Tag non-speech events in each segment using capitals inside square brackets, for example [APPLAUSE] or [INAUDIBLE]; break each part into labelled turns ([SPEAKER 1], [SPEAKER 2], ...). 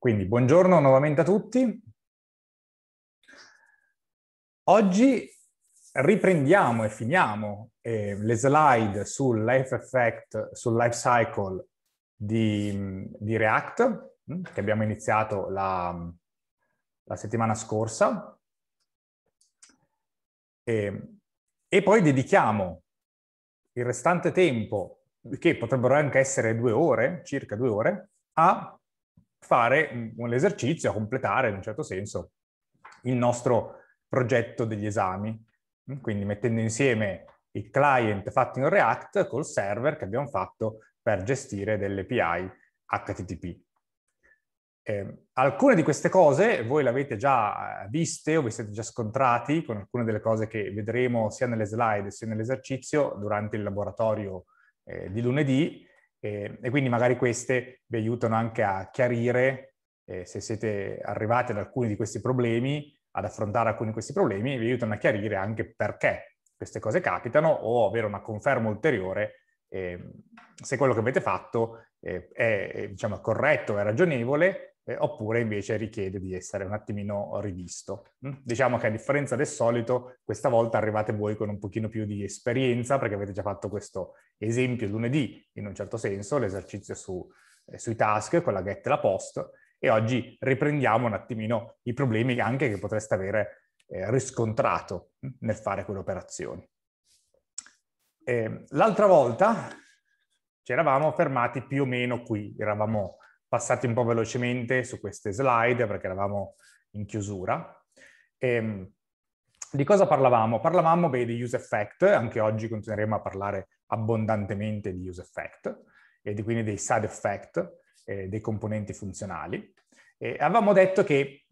[SPEAKER 1] Quindi buongiorno nuovamente a tutti.
[SPEAKER 2] Oggi riprendiamo e finiamo eh, le slide sul life effect, sul life cycle di, di React, mm, che abbiamo iniziato la, la settimana scorsa. E, e poi dedichiamo il restante tempo, che potrebbero anche essere due ore, circa due ore, a fare un esercizio, a completare in un certo senso il nostro progetto degli esami, mm, quindi mettendo insieme il client fatto in React col server che abbiamo fatto per gestire delle API HTTP. Eh, alcune di queste cose voi le avete già eh, viste o vi siete già scontrati con alcune delle cose che vedremo sia nelle slide sia nell'esercizio durante il laboratorio eh, di lunedì, e, ehm, e quindi magari queste vi aiutano anche a chiarire eh, se siete arrivati ad alcuni di questi problemi, ad affrontare alcuni di questi problemi, vi aiutano a chiarire anche perché queste cose capitano o avere una conferma ulteriore eh, se quello che avete fatto eh, è eh, diciamo, corretto, è ragionevole eh, oppure invece richiede di essere un attimino rivisto. Mm? Diciamo che a differenza del solito, questa volta arrivate voi con un pochino più di esperienza, perché avete già fatto questo esempio lunedì, in un certo senso, l'esercizio su, eh, sui task con la get e la post, e oggi riprendiamo un attimino i problemi anche che potreste avere eh, riscontrato mm, nel fare quelle operazioni. Ehm, l'altra volta ci eravamo fermati più o meno qui, eravamo passati un po' velocemente su queste slide perché eravamo in chiusura. E, ehm, di cosa parlavamo? Parlavamo beh, di use effect, anche oggi continueremo a parlare abbondantemente di use effect e di, quindi dei side effect, eh, dei componenti funzionali. E avevamo detto che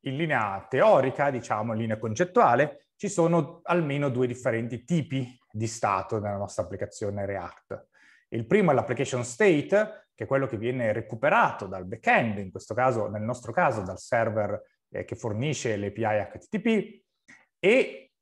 [SPEAKER 2] in linea teorica, diciamo in linea concettuale, ci sono almeno due differenti tipi di stato nella nostra applicazione React. Il primo è l'application state, che è quello che viene recuperato dal backend, in questo caso, nel nostro caso, dal server eh, che fornisce l'API HTTP e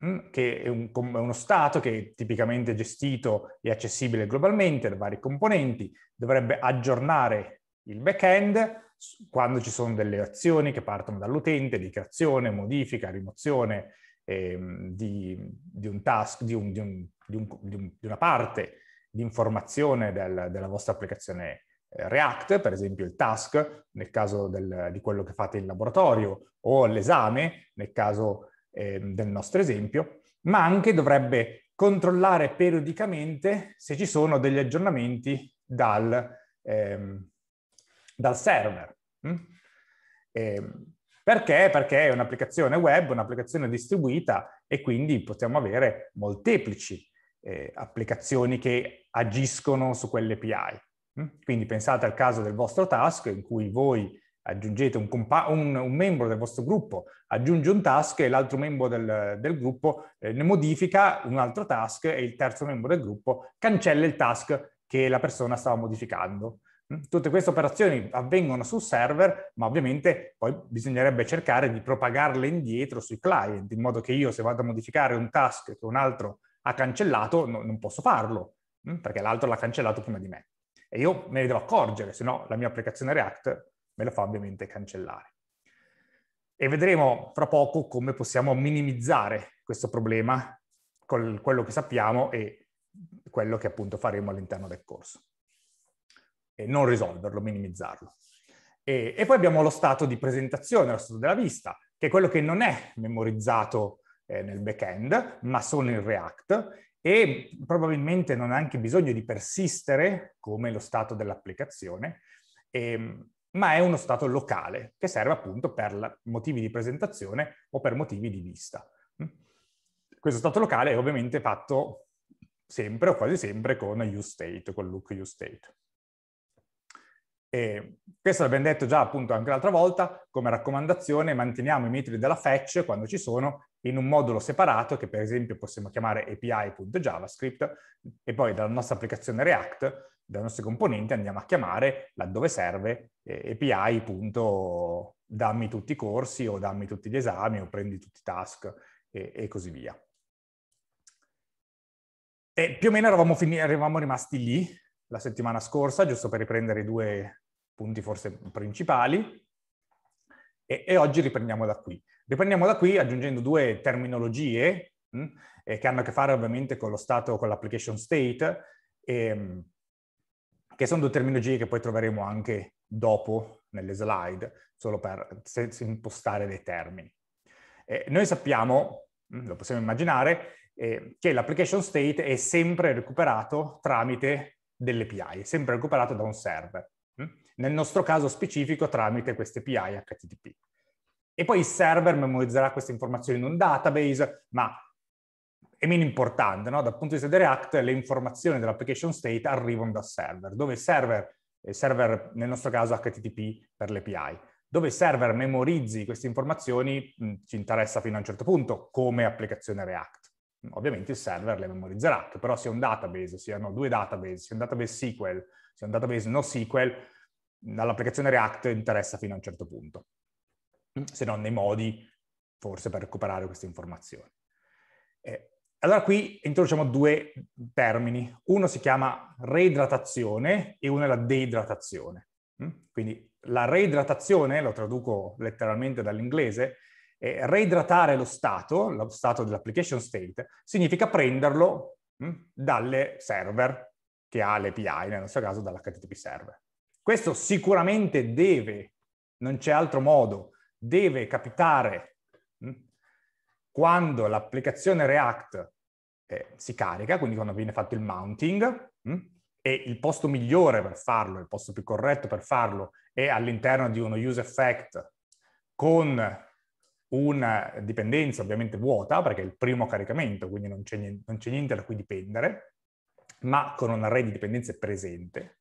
[SPEAKER 2] mh, mm, che è, un, è uno stato che è tipicamente gestito e accessibile globalmente da vari componenti, dovrebbe aggiornare il backend quando ci sono delle azioni che partono dall'utente di creazione, modifica, rimozione ehm, di, di, un task, di, un, di, un, di una parte di informazione del, della vostra applicazione eh, React, per esempio il task nel caso del, di quello che fate in laboratorio o l'esame nel caso eh, del nostro esempio, ma anche dovrebbe controllare periodicamente se ci sono degli aggiornamenti dal, ehm, dal server. Mm? Eh, perché? Perché è un'applicazione web, un'applicazione distribuita e quindi possiamo avere molteplici eh, applicazioni che agiscono su quell'API. Mm? Quindi pensate al caso del vostro task in cui voi aggiungete un, compa- un, un membro del vostro gruppo, aggiunge un task e l'altro membro del, del gruppo eh, ne modifica un altro task e il terzo membro del gruppo cancella il task che la persona stava modificando. Mm? Tutte queste operazioni avvengono sul server, ma ovviamente poi bisognerebbe cercare di propagarle indietro sui client, in modo che io se vado a modificare un task che un altro ha cancellato, no, non posso farlo, mm, perché l'altro l'ha cancellato prima di me. E io me ne devo accorgere, se no la mia applicazione React me lo fa ovviamente cancellare. E vedremo fra poco come possiamo minimizzare questo problema con quello che sappiamo e quello che appunto faremo all'interno del corso. E non risolverlo, minimizzarlo. E, e poi abbiamo lo stato di presentazione, lo stato della vista, che è quello che non è memorizzato eh, nel backend, ma solo in React e probabilmente non ha anche bisogno di persistere come lo stato dell'applicazione, ehm, ma è uno stato locale che serve appunto per motivi di presentazione o per motivi di vista. Mm. Questo stato locale è ovviamente fatto sempre o quasi sempre con useState, con look useState. E questo l'abbiamo detto già appunto anche l'altra volta, come raccomandazione manteniamo i metri della fetch quando ci sono in un modulo separato che per esempio possiamo chiamare api.javascript e poi dalla nostra applicazione React, dai nostri componenti andiamo a chiamare laddove serve eh, api. tutti i corsi o dammi tutti gli esami o prendi tutti i task e, e così via. E più o meno eravamo, eravamo rimasti lì la settimana scorsa, giusto per riprendere i due punti forse principali, e, e oggi riprendiamo da qui. Riprendiamo da qui aggiungendo due terminologie mh, mm, eh, che hanno a che fare ovviamente con lo stato, con l'application state, e, ehm, che sono due terminologie che poi troveremo anche dopo nelle slide, solo per se, se impostare dei termini. Eh, noi sappiamo, mh, mm, lo possiamo immaginare, eh, che l'application state è sempre recuperato tramite delle API, è sempre recuperato da un server. Mh? Mm, nel nostro caso specifico tramite queste API HTTP. E poi il server memorizzerà queste informazioni in un database, ma è meno importante, no? dal punto di vista di React le informazioni dell'application state arrivano dal server, dove il server, il server nel nostro caso HTTP per l'API, dove il server memorizzi queste informazioni mh, mm, ci interessa fino a un certo punto come applicazione React. Ovviamente il server le memorizzerà, che però sia un database, siano due database, sia un database SQL, sia un database NoSQL, dall'applicazione React interessa fino a un certo punto. Mm, se non nei modi, forse, per recuperare queste informazioni. Eh, allora qui introduciamo due termini. Uno si chiama reidratazione e uno è la deidratazione. Mm, quindi la reidratazione, lo traduco letteralmente dall'inglese, eh, reidratare lo stato, lo stato dell'application state, significa prenderlo mm, dalle server che ha l'API, nel nostro caso dall'HTTP server. Questo sicuramente deve, non c'è altro modo, deve capitare mm, quando l'applicazione React eh, si carica, quindi quando viene fatto il mounting, mm, e il posto migliore per farlo, il posto più corretto per farlo, è all'interno di uno use effect con una dipendenza ovviamente vuota, perché è il primo caricamento, quindi non c'è niente, niente da cui dipendere, ma con un array di dipendenze presente,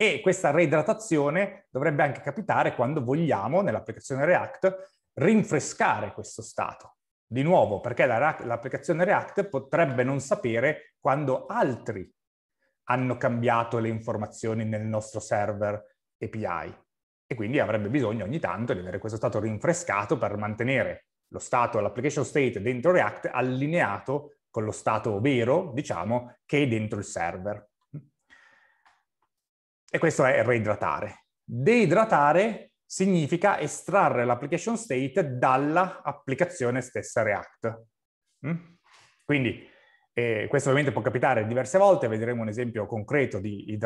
[SPEAKER 2] e questa reidratazione dovrebbe anche capitare quando vogliamo, nell'applicazione React, rinfrescare questo stato. Di nuovo, perché la, l'applicazione React potrebbe non sapere quando altri hanno cambiato le informazioni nel nostro server API e quindi avrebbe bisogno ogni tanto di avere questo stato rinfrescato per mantenere lo stato, l'application state dentro React allineato con lo stato vero, diciamo, che è dentro il server e questo è reidratare. Deidratare significa estrarre l'application state dall'applicazione stessa React. Mm? Quindi eh, questo ovviamente può capitare diverse volte, vedremo un esempio concreto di,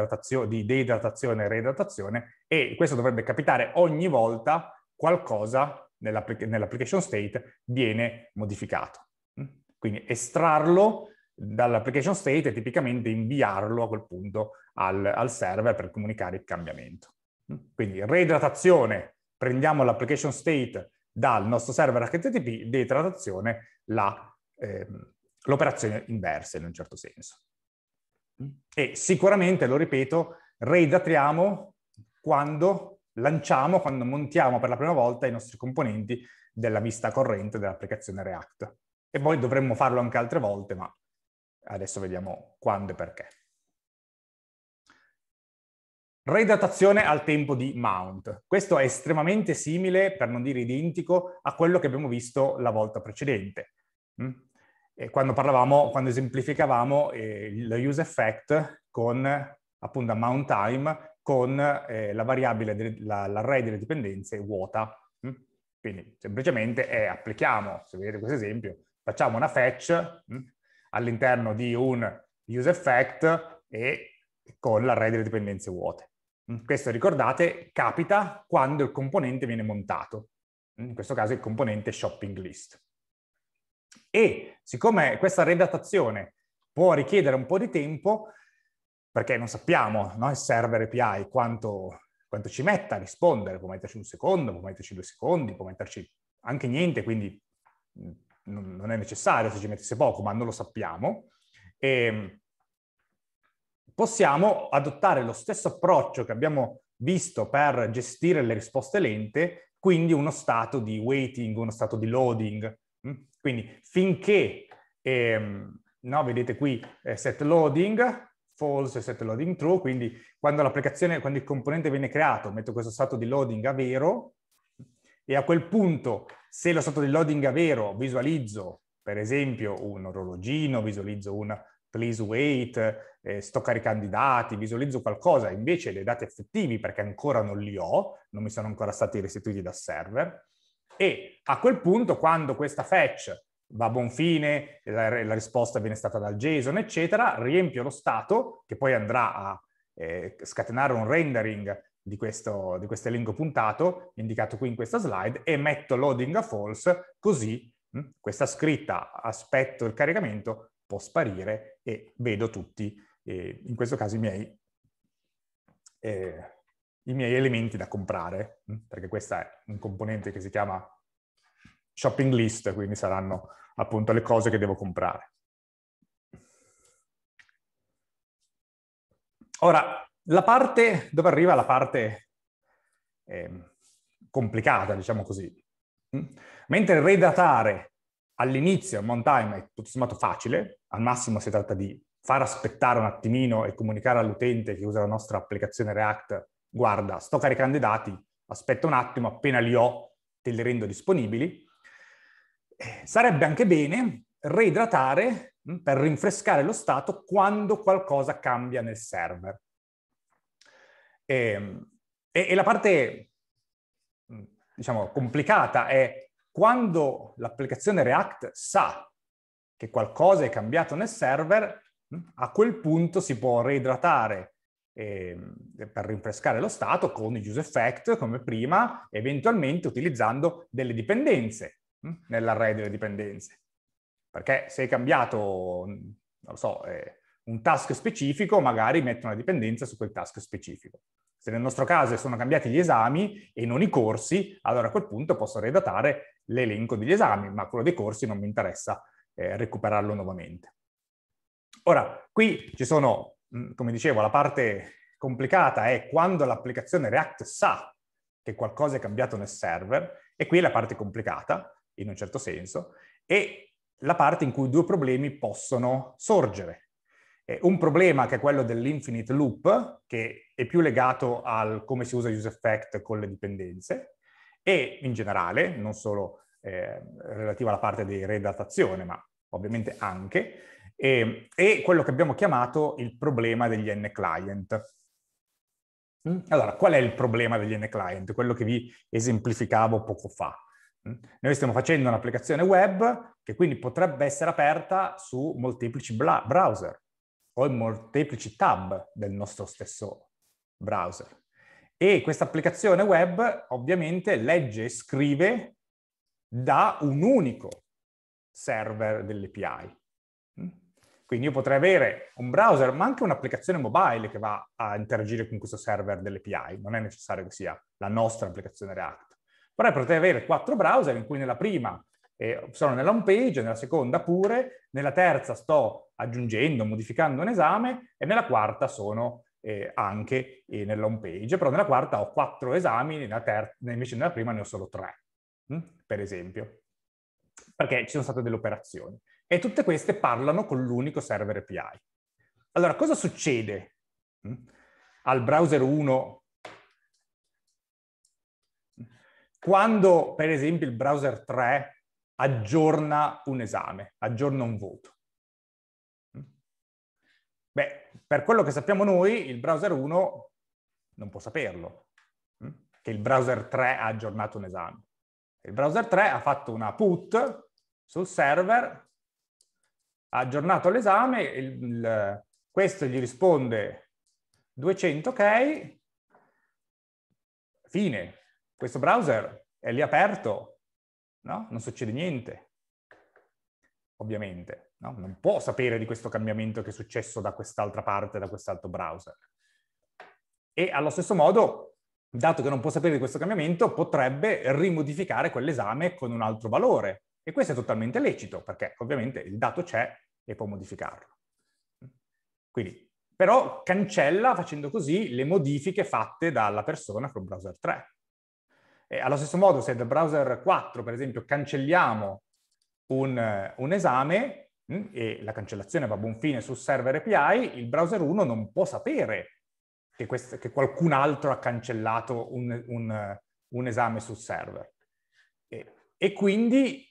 [SPEAKER 2] di deidratazione e reidratazione e questo dovrebbe capitare ogni volta qualcosa nell'application state viene modificato. Mm? Quindi estrarlo dall'application state e tipicamente inviarlo a quel punto al, al server per comunicare il cambiamento. Mm. Quindi redratazione, prendiamo l'application state dal nostro server HTTP, detratazione ehm, l'operazione inversa in un certo senso. Mm. E sicuramente, lo ripeto, redatriamo quando lanciamo, quando montiamo per la prima volta i nostri componenti della vista corrente dell'applicazione React. E poi dovremmo farlo anche altre volte, ma Adesso vediamo quando e perché. Redatazione al tempo di mount. Questo è estremamente simile, per non dire identico, a quello che abbiamo visto la volta precedente. Mm? Quando parlavamo, quando esemplificavamo eh, lo use effect con appunto mount time con eh, la variabile, dell'array delle dipendenze vuota. Mm? Quindi semplicemente è, eh, applichiamo, se vedete questo esempio, facciamo una fetch mm? all'interno di un use effect e con l'array delle dipendenze vuote. Mm, questo, ricordate, capita quando il componente viene montato. Mm, in questo caso il componente shopping list. E siccome questa redattazione può richiedere un po' di tempo, perché non sappiamo no, il server API quanto, quanto ci metta a rispondere, può metterci un secondo, può metterci due secondi, può metterci anche niente, quindi mm, non, non è necessario se ci mettesse poco, ma non lo sappiamo. E ehm, possiamo adottare lo stesso approccio che abbiamo visto per gestire le risposte lente, quindi uno stato di waiting, uno stato di loading. Mm? Quindi finché, ehm, no, vedete qui eh, set loading, false e set loading true, quindi quando l'applicazione, quando il componente viene creato, metto questo stato di loading a vero e a quel punto se lo stato di loading è vero, visualizzo per esempio un orologino, visualizzo un please wait, eh, sto caricando i dati, visualizzo qualcosa, invece dei dati effettivi perché ancora non li ho, non mi sono ancora stati restituiti dal server. E a quel punto, quando questa fetch va a buon fine, la, la risposta viene stata dal JSON, eccetera, riempio lo stato, che poi andrà a eh, scatenare un rendering di questo, di questo elenco puntato, indicato qui in questa slide, e metto loading a false, così mh, hm, questa scritta aspetto il caricamento può sparire e vedo tutti, eh, in questo caso i miei, eh, i miei elementi da comprare, mh, hm, perché questo è un componente che si chiama shopping list, quindi saranno appunto le cose che devo comprare. Ora, la parte dove arriva la parte eh, complicata, diciamo così. Mm? Mentre redatare all'inizio on time è tutto sommato facile, al massimo si tratta di far aspettare un attimino e comunicare all'utente che usa la nostra applicazione React, guarda, sto caricando i dati, aspetta un attimo, appena li ho te li rendo disponibili. Eh, sarebbe anche bene reidratare mm, per rinfrescare lo stato quando qualcosa cambia nel server. E, ehm, e, e la parte, diciamo, complicata è quando l'applicazione React sa che qualcosa è cambiato nel server, hm, a quel punto si può reidratare eh, per rinfrescare lo stato con use effect come prima, eventualmente utilizzando delle dipendenze eh, nell'array delle dipendenze. Perché se hai cambiato, so, eh, un task specifico, magari metto una dipendenza su quel task specifico. Se nel nostro caso sono cambiati gli esami e non i corsi, allora a quel punto posso redatare l'elenco degli esami, ma quello dei corsi non mi interessa eh, recuperarlo nuovamente. Ora, qui ci sono, mm, come dicevo, la parte complicata è quando l'applicazione React sa che qualcosa è cambiato nel server, e qui è la parte complicata, in un certo senso, e la parte in cui due problemi possono sorgere. Eh, un problema che è quello dell'infinite loop, che è più legato al come si usa use effect con le dipendenze, e in generale, non solo eh, relativa alla parte di redatazione, ma ovviamente anche, e, ehm, e, quello che abbiamo chiamato il problema degli n client. Mm? Allora, qual è il problema degli n client? Quello che vi esemplificavo poco fa. Mm? Noi stiamo facendo un'applicazione web che quindi potrebbe essere aperta su molteplici browser o in molteplici tab del nostro stesso browser. E questa applicazione web ovviamente legge e scrive da un unico server dell'API. Mm? Quindi io potrei avere un browser, ma anche un'applicazione mobile che va a interagire con questo server dell'API. Non è necessario che sia la nostra applicazione React. Però potrei avere quattro browser in cui nella prima eh, sono nella home page, nella seconda pure, nella terza sto aggiungendo, modificando un esame e nella quarta sono eh, anche eh, nella home page, però nella quarta ho quattro esami, nella ter- invece nella prima ne ho solo tre, mh? Mm, per esempio, perché ci sono state delle operazioni. E tutte queste parlano con l'unico server API. Allora, cosa succede mh? Mm, al browser 1 quando, per esempio, il browser 3 aggiorna un esame, aggiorna un voto. Mm. Beh, per quello che sappiamo noi, il browser 1 non può saperlo, mm, che il browser 3 ha aggiornato un esame. Il browser 3 ha fatto una put sul server, ha aggiornato l'esame, il, il, questo gli risponde 200 ok, fine. Questo browser è lì aperto, no? Non succede niente, ovviamente. No? Non può sapere di questo cambiamento che è successo da quest'altra parte, da quest'altro browser. E allo stesso modo, dato che non può sapere di questo cambiamento, potrebbe rimodificare quell'esame con un altro valore. E questo è totalmente lecito, perché ovviamente il dato c'è e può modificarlo. Quindi, però cancella facendo così le modifiche fatte dalla persona con browser 3. Eh, allo stesso modo, se dal browser 4, per esempio, cancelliamo un, un esame mh, mm, e la cancellazione va a buon fine sul server API, il browser 1 non può sapere che, quest- che qualcun altro ha cancellato un, un, un esame sul server. E, e quindi,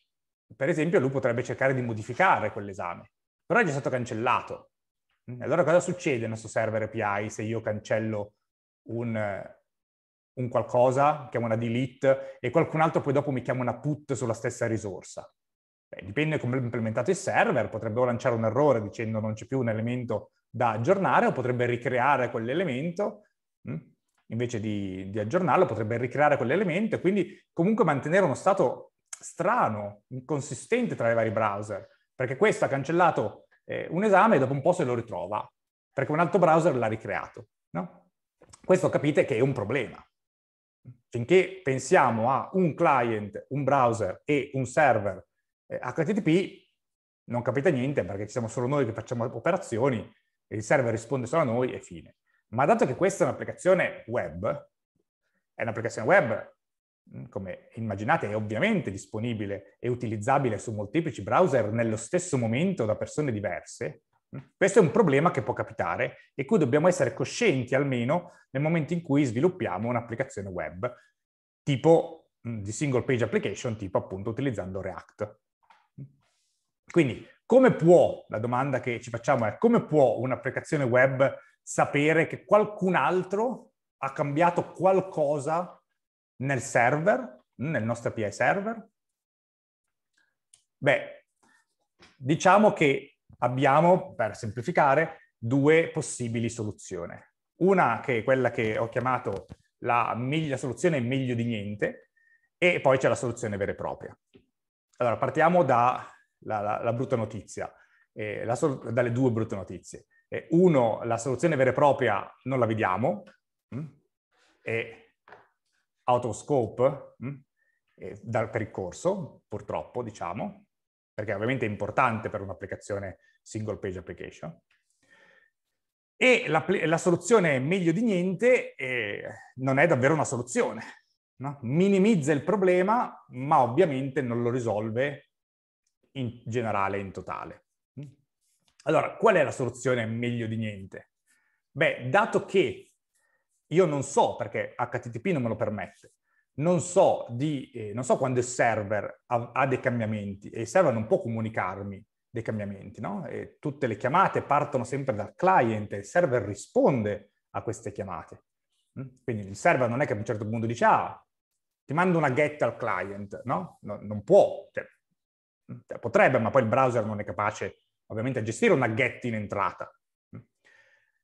[SPEAKER 2] per esempio, lui potrebbe cercare di modificare quell'esame, però è già stato cancellato. Mm, allora cosa succede nel nostro server API se io cancello un, un qualcosa, chiamo una delete, e qualcun altro poi dopo mi chiama una put sulla stessa risorsa. Beh, dipende come è implementato il server, potrebbe lanciare un errore dicendo non c'è più un elemento da aggiornare o potrebbe ricreare quell'elemento, mm, invece di, di aggiornarlo potrebbe ricreare quell'elemento e quindi comunque mantenere uno stato strano, inconsistente tra i vari browser, perché questo ha cancellato eh, un esame e dopo un po' se lo ritrova, perché un altro browser l'ha ricreato. No? Questo capite che è un problema finché pensiamo a un client, un browser e un server eh, HTTP, non capite niente perché siamo solo noi che facciamo operazioni e il server risponde solo a noi e fine. Ma dato che questa è un'applicazione web, è un'applicazione web, mm, come immaginate, è ovviamente disponibile e utilizzabile su molteplici browser nello stesso momento da persone diverse, questo è un problema che può capitare e cui dobbiamo essere coscienti almeno nel momento in cui sviluppiamo un'applicazione web tipo mm, di single page application, tipo appunto utilizzando React. Quindi come può, la domanda che ci facciamo è come può un'applicazione web sapere che qualcun altro ha cambiato qualcosa nel server, nel nostro API server? Beh, diciamo che abbiamo, per semplificare, due possibili soluzioni. Una che è quella che ho chiamato la, la soluzione meglio di niente e poi c'è la soluzione vera e propria. Allora, partiamo dalla la, brutta notizia, eh, dalle due brutte notizie. Eh, uno, la soluzione vera e propria non la vediamo, mh? Mm, è out of scope mh? Mm, dal, per il corso, purtroppo, diciamo, perché ovviamente è importante per un'applicazione single page application. E la, la soluzione meglio di niente eh, non è davvero una soluzione. No? Minimizza il problema, ma ovviamente non lo risolve in generale, in totale. Allora, qual è la soluzione meglio di niente? Beh, dato che io non so, perché HTTP non me lo permette, non so, di, eh, non so quando il server ha, ha, dei cambiamenti e il server non può comunicarmi dei cambiamenti, no? E tutte le chiamate partono sempre dal client, il server risponde a queste chiamate. Mm? Quindi il server non è che a un certo punto dice, ah, ti mando una get al client, no? no non può, cioè, mm, cioè, potrebbe, ma poi il browser non è capace ovviamente a gestire una get in entrata. Mm?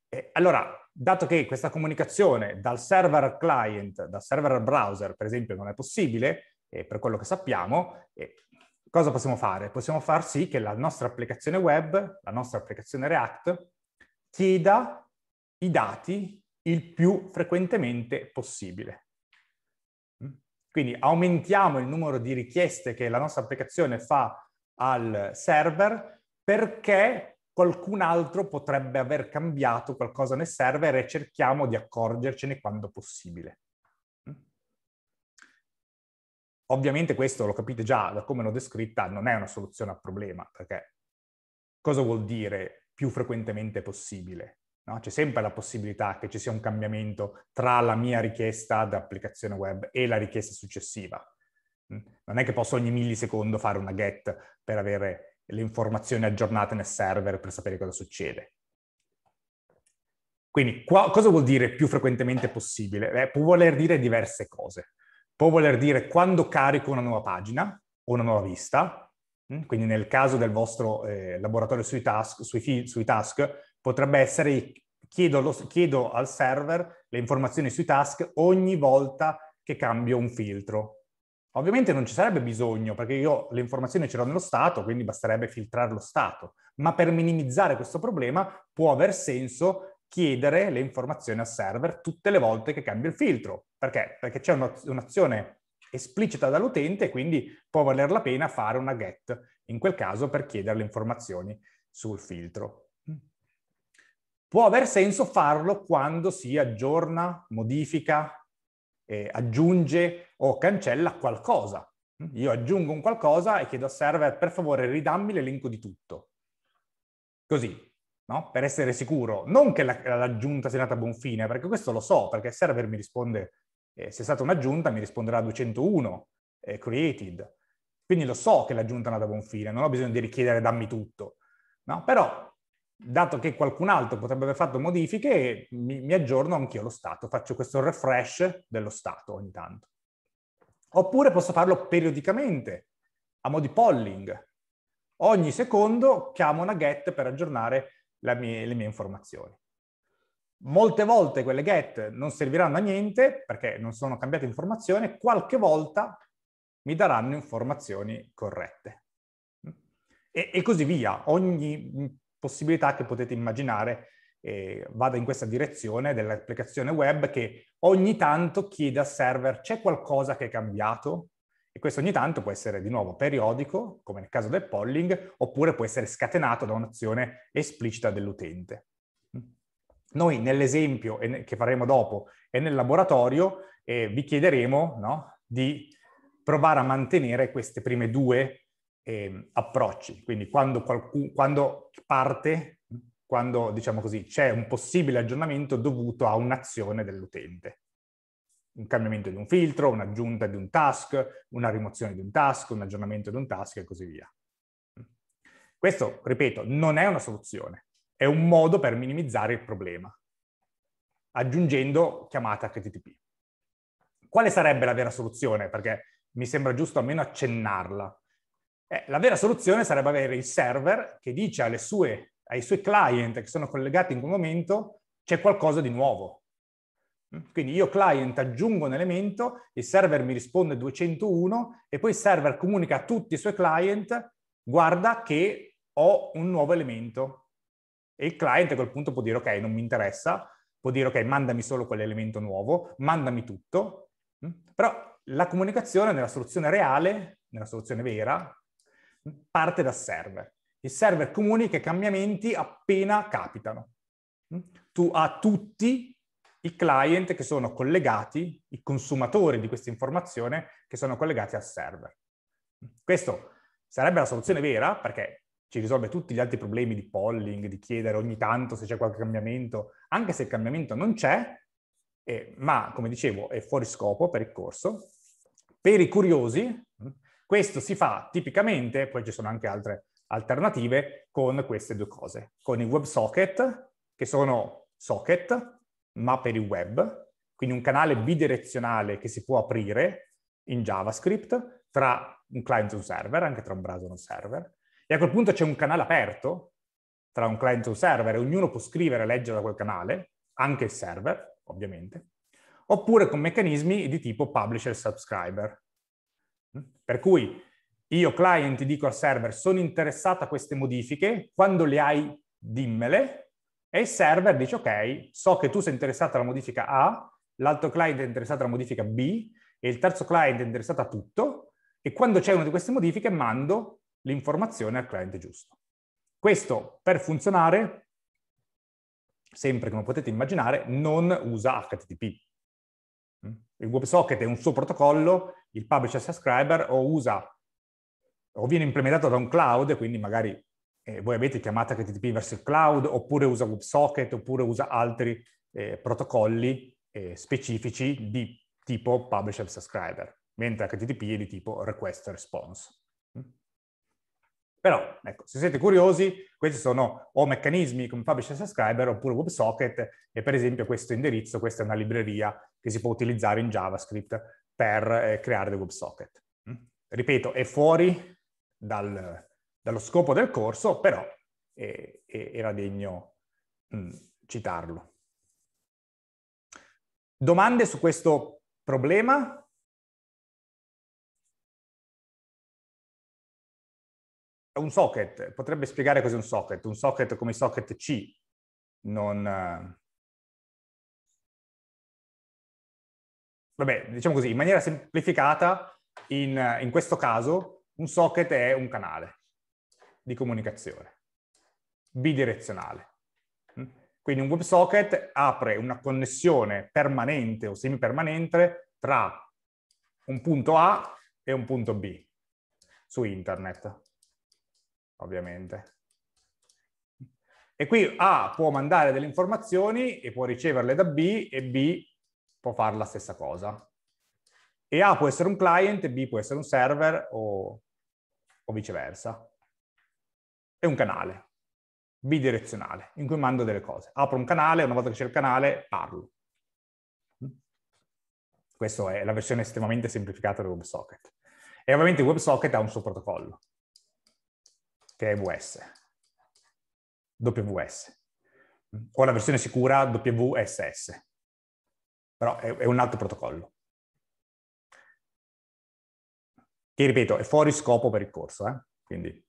[SPEAKER 2] E allora, dato che questa comunicazione dal server al client, dal server al browser, per esempio, non è possibile, eh, per quello che sappiamo, cosa possiamo fare? Possiamo far sì che la nostra applicazione web, la nostra applicazione React, chieda i dati il più frequentemente possibile. Mm? Quindi aumentiamo il numero di richieste che la nostra applicazione fa al server perché qualcun altro potrebbe aver cambiato qualcosa nel server e cerchiamo di accorgercene quando possibile. Ovviamente questo lo capite già da come l'ho descritta, non è una soluzione al problema, perché cosa vuol dire più frequentemente possibile? No? C'è sempre la possibilità che ci sia un cambiamento tra la mia richiesta applicazione web e la richiesta successiva. Mm? Non è che posso ogni millisecondo fare una get per avere le informazioni aggiornate nel server per sapere cosa succede. Quindi qua, cosa vuol dire più frequentemente possibile? Eh, può voler dire diverse cose. Può voler dire quando carico una nuova pagina o una nuova vista, mm? quindi nel caso del vostro eh, laboratorio sui task, sui, sui task, potrebbe essere chiedo, lo, chiedo al server le informazioni sui task ogni volta che cambio un filtro. Ovviamente non ci sarebbe bisogno, perché io le informazioni ce l'ho nello stato, quindi basterebbe filtrare lo stato. Ma per minimizzare questo problema può aver senso chiedere le informazioni al server tutte le volte che cambia il filtro. Perché? Perché c'è un'azione esplicita dall'utente e quindi può valer la pena fare una get, in quel caso per chiedere le informazioni sul filtro. Può aver senso farlo quando si aggiorna, modifica, eh, aggiunge o cancella qualcosa. Io aggiungo un qualcosa e chiedo al server, per favore, ridammi l'elenco di tutto. Così no? per essere sicuro, non che la, la giunta sia nata a buon fine, perché questo lo so, perché il server mi risponde, eh, se è stata una giunta mi risponderà 201 eh, created, quindi lo so che la giunta è nata a buon fine, non ho bisogno di richiedere dammi tutto, no? però dato che qualcun altro potrebbe aver fatto modifiche, mi, mi aggiorno anch'io lo stato, faccio questo refresh dello stato ogni tanto. Oppure posso farlo periodicamente, a mo' di polling. Ogni secondo chiamo una get per aggiornare mie, le mie informazioni. Molte volte quelle get non serviranno a niente perché non sono cambiate informazioni, qualche volta mi daranno informazioni corrette. E, e così via. Ogni possibilità che potete immaginare eh, vada in questa direzione dell'applicazione web che ogni tanto chiede al server c'è qualcosa che è cambiato? E questo ogni tanto può essere di nuovo periodico, come nel caso del polling, oppure può essere scatenato da un'azione esplicita dell'utente. Noi nell'esempio che faremo dopo e nel laboratorio eh, vi chiederemo no, di provare a mantenere queste prime due eh, approcci. Quindi quando, qualcun, quando parte, quando diciamo così, c'è un possibile aggiornamento dovuto a un'azione dell'utente un cambiamento di un filtro, un'aggiunta di un task, una rimozione di un task, un aggiornamento di un task e così via. Questo, ripeto, non è una soluzione, è un modo per minimizzare il problema, aggiungendo chiamata HTTP. Quale sarebbe la vera soluzione? Perché mi sembra giusto almeno accennarla. Eh, la vera soluzione sarebbe avere il server che dice sue, ai suoi client che sono collegati in quel momento c'è qualcosa di nuovo, Mm. Quindi io client aggiungo un elemento, il server mi risponde 201 e poi il server comunica a tutti i suoi client, guarda che ho un nuovo elemento. E il client a quel punto può dire ok, non mi interessa, può dire ok, mandami solo quell'elemento nuovo, mandami tutto. Mm. Però la comunicazione nella soluzione reale, nella soluzione vera, parte dal server. Il server comunica i cambiamenti appena capitano. Mm. Tu a tutti i client che sono collegati, i consumatori di questa informazione che sono collegati al server. Questo sarebbe la soluzione vera perché ci risolve tutti gli altri problemi di polling, di chiedere ogni tanto se c'è qualche cambiamento, anche se il cambiamento non c'è, eh, ma come dicevo è fuori scopo per il corso. Per i curiosi, questo si fa tipicamente, poi ci sono anche altre alternative, con queste due cose, con i WebSocket, che sono socket, ma per il web, quindi un canale bidirezionale che si può aprire in JavaScript tra un client e un server, anche tra un browser e un server. E a quel punto c'è un canale aperto tra un client e un server e ognuno può scrivere e leggere da quel canale, anche il server, ovviamente, oppure con meccanismi di tipo publisher subscriber. Mm? Per cui io client dico al server sono interessato a queste modifiche, quando le hai dimmele, e il server dice, ok, so che tu sei interessato alla modifica A, l'altro client è interessato alla modifica B, e il terzo client è interessato a tutto, e quando c'è una di queste modifiche mando l'informazione al client giusto. Questo, per funzionare, sempre come potete immaginare, non usa HTTP. Mm? Il WebSocket è un suo protocollo, il Publisher Subscriber o usa o viene implementato da un cloud, quindi magari eh, voi avete chiamata HTTP verso il cloud, oppure usa WebSocket, oppure usa altri eh, protocolli eh, specifici di tipo Publisher Subscriber, mentre HTTP è di tipo Request Response. Mm. Però, ecco, se siete curiosi, questi sono o meccanismi come Publisher Subscriber oppure WebSocket, e per esempio questo indirizzo, questa è una libreria che si può utilizzare in JavaScript per eh, creare dei WebSocket. Mm. Ripeto, è fuori dal, dallo scopo del corso, però eh, eh, era degno mh, citarlo. Domande su questo
[SPEAKER 1] problema? Un socket, potrebbe spiegare cos'è un socket. Un socket come i socket C non...
[SPEAKER 2] Vabbè, diciamo così, in maniera semplificata, in, in questo caso un socket è un canale di comunicazione, bidirezionale. Mm? Quindi un WebSocket apre una connessione permanente o semipermanente tra un punto A e un punto B su internet, ovviamente. E qui A può mandare delle informazioni e può riceverle da B e B può fare la stessa cosa. E A può essere un client, B può essere un server o, o viceversa è un canale bidirezionale in cui mando delle cose. Apro un canale, una volta che c'è il canale parlo. Mm. Questa è la versione estremamente semplificata del WebSocket. E ovviamente WebSocket ha un suo protocollo, che è WS. WS. Mm. O la versione sicura WSS. Però è, è un altro protocollo. Che ripeto, è fuori scopo per il corso, eh? quindi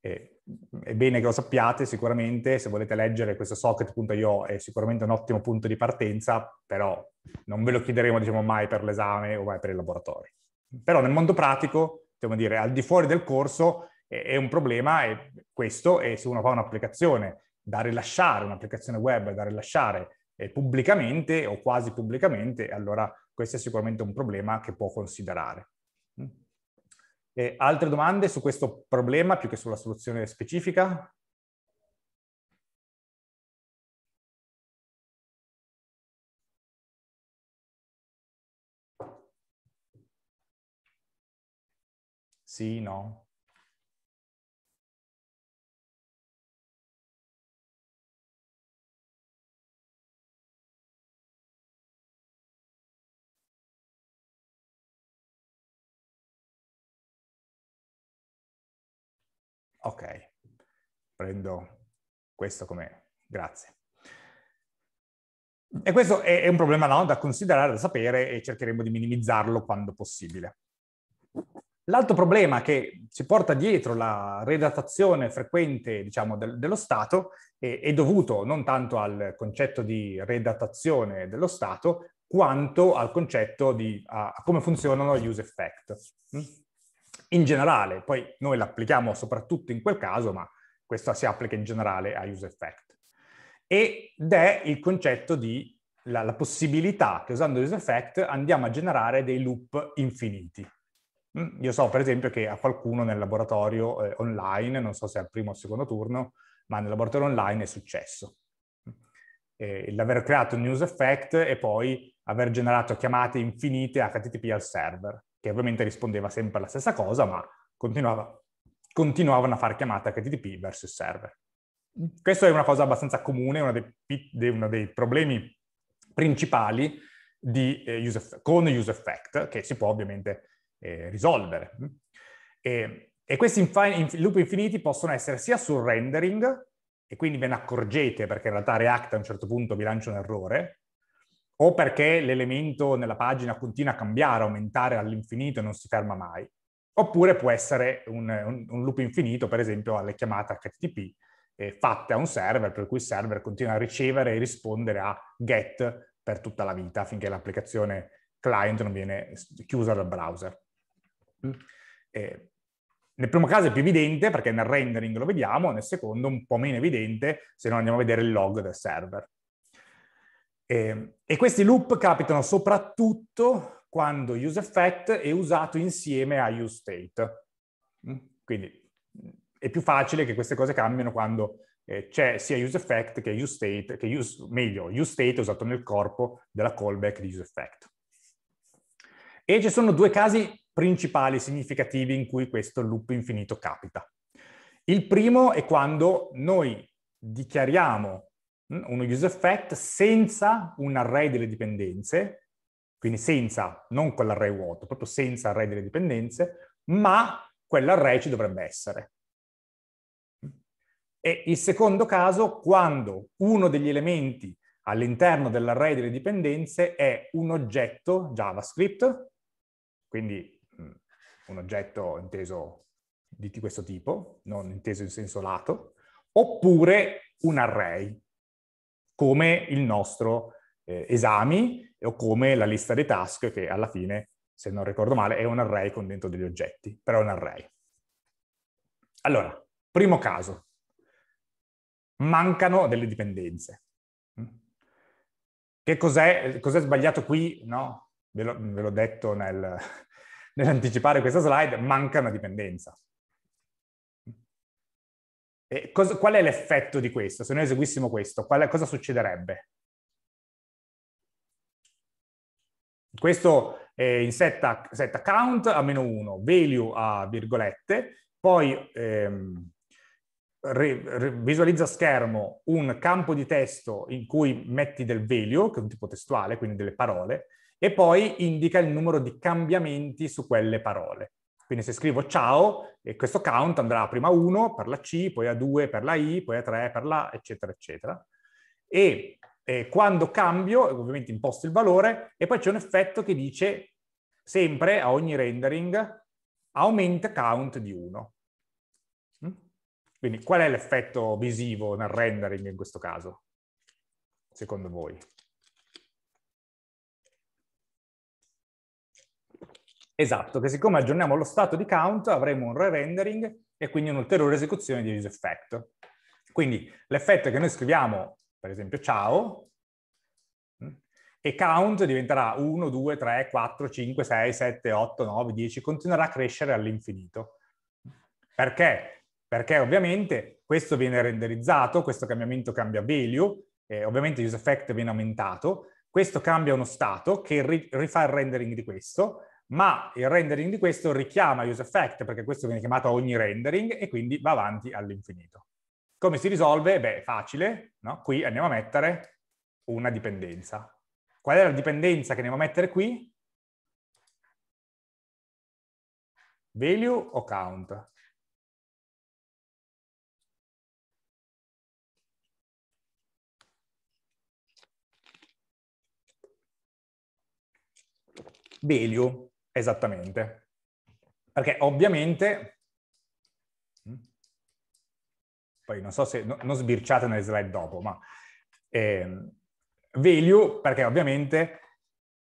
[SPEAKER 2] eh, è bene che lo sappiate sicuramente, se volete leggere questo socket.io è sicuramente un ottimo punto di partenza, però non ve lo chiederemo diciamo, mai per l'esame o mai per i laboratori. Però nel mondo pratico, diciamo dire, al di fuori del corso è, un problema è questo e se uno fa un'applicazione da rilasciare, un'applicazione web da rilasciare eh, pubblicamente o quasi pubblicamente, allora questo è sicuramente un problema che può considerare. E altre domande su questo problema più che sulla soluzione specifica?
[SPEAKER 1] Sì, no?
[SPEAKER 2] Ok, prendo questo come grazie. E questo è, un problema no, da considerare, da sapere e cercheremo di minimizzarlo quando possibile. L'altro problema che ci porta dietro la redattazione frequente diciamo, de dello Stato è, è dovuto non tanto al concetto di redattazione dello Stato, quanto al concetto di a, a come funzionano gli use effect. Mm? in generale. Poi noi l'applichiamo soprattutto in quel caso, ma questo si applica in generale a use effect. Ed è il concetto di la, la possibilità che usando use effect andiamo a generare dei loop infiniti. Mm? Io so per esempio che a qualcuno nel laboratorio eh, online, non so se al primo o al secondo turno, ma nel laboratorio online è successo. Eh, l'aver creato un use effect e poi aver generato chiamate infinite HTTP al server che ovviamente rispondeva sempre alla stessa cosa, ma continuava, continuavano a fare chiamata HTTP verso il server. Questo è una cosa abbastanza comune, uno dei, de, uno dei problemi principali di, eh, use, con use effect, che si può ovviamente eh, risolvere. E, e questi infin, inf, loop infiniti possono essere sia sul rendering, e quindi ve ne accorgete perché in realtà React a un certo punto vi lancia un errore, o perché l'elemento nella pagina continua a cambiare, aumentare all'infinito e non si ferma mai. Oppure può essere un, un, un loop infinito, per esempio alle chiamate HTTP eh, fatte a un server, per cui il server continua a ricevere e rispondere a GET per tutta la vita, finché l'applicazione client non viene chiusa dal browser. Mm. Eh, nel primo caso è più evidente perché nel rendering lo vediamo, nel secondo un po' meno evidente se non andiamo a vedere il log del server. E, ehm, e questi loop capitano soprattutto quando useEffect è usato insieme a useState. Mm? Quindi mm, è più facile che queste cose cambino quando eh, c'è sia useEffect che useState, che use, meglio, useState è usato nel corpo della callback di useEffect. E ci sono due casi principali significativi in cui questo loop infinito capita. Il primo è quando noi dichiariamo uno use effect senza un array delle dipendenze, quindi senza, non con l'array vuoto, proprio senza array delle dipendenze, ma quell'array ci dovrebbe essere. E il secondo caso, quando uno degli elementi all'interno dell'array delle dipendenze è un oggetto JavaScript, quindi mm, un oggetto inteso di questo tipo, non inteso in senso lato, oppure un array, come il nostro eh, esami o come la lista dei task che alla fine, se non ricordo male, è un array con dentro degli oggetti, però è un array. Allora, primo caso, mancano delle dipendenze. Che cos'è, cos sbagliato qui? No? Ve l'ho detto nel,
[SPEAKER 1] [LAUGHS] nell'anticipare
[SPEAKER 2] questa slide, manca una dipendenza. E cosa, qual è l'effetto di questo? Se noi eseguissimo questo, quale, cosa succederebbe? Questo eh, in set, set count a meno 1, value a virgolette, poi ehm, re, re, visualizza schermo un campo di testo in cui metti del value, che è un tipo testuale, quindi delle parole, e poi indica il numero di cambiamenti su quelle parole. Quindi se scrivo ciao, eh, questo count andrà prima a 1 per la C, poi a 2 per la I, poi a 3 per la eccetera, eccetera. E eh, quando cambio, ovviamente imposto il valore, e poi c'è un effetto che dice sempre a ogni rendering aumenta count di 1. Mm? Quindi qual è l'effetto visivo nel rendering in questo caso, secondo voi? Esatto, che siccome aggiorniamo lo stato di count avremo un re-rendering e quindi un'ulteriore esecuzione di use effect. Quindi l'effetto che noi scriviamo, per esempio ciao, mm, e count diventerà 1, 2, 3, 4, 5, 6, 7, 8, 9, 10, continuerà a crescere all'infinito. Perché? Perché ovviamente questo viene renderizzato, questo cambiamento cambia value, eh, ovviamente use effect viene aumentato, questo cambia uno stato che rifà il rendering di questo, ma il rendering di questo richiama useEffect perché questo viene chiamato ogni rendering e quindi va avanti all'infinito. Come si risolve? Beh, facile, no? qui andiamo a mettere una dipendenza. Qual è la dipendenza che andiamo a mettere qui? Value o count? value. Esattamente. Perché ovviamente, mm, poi non so se, no, non sbirciate nelle slide dopo, ma eh, value, perché ovviamente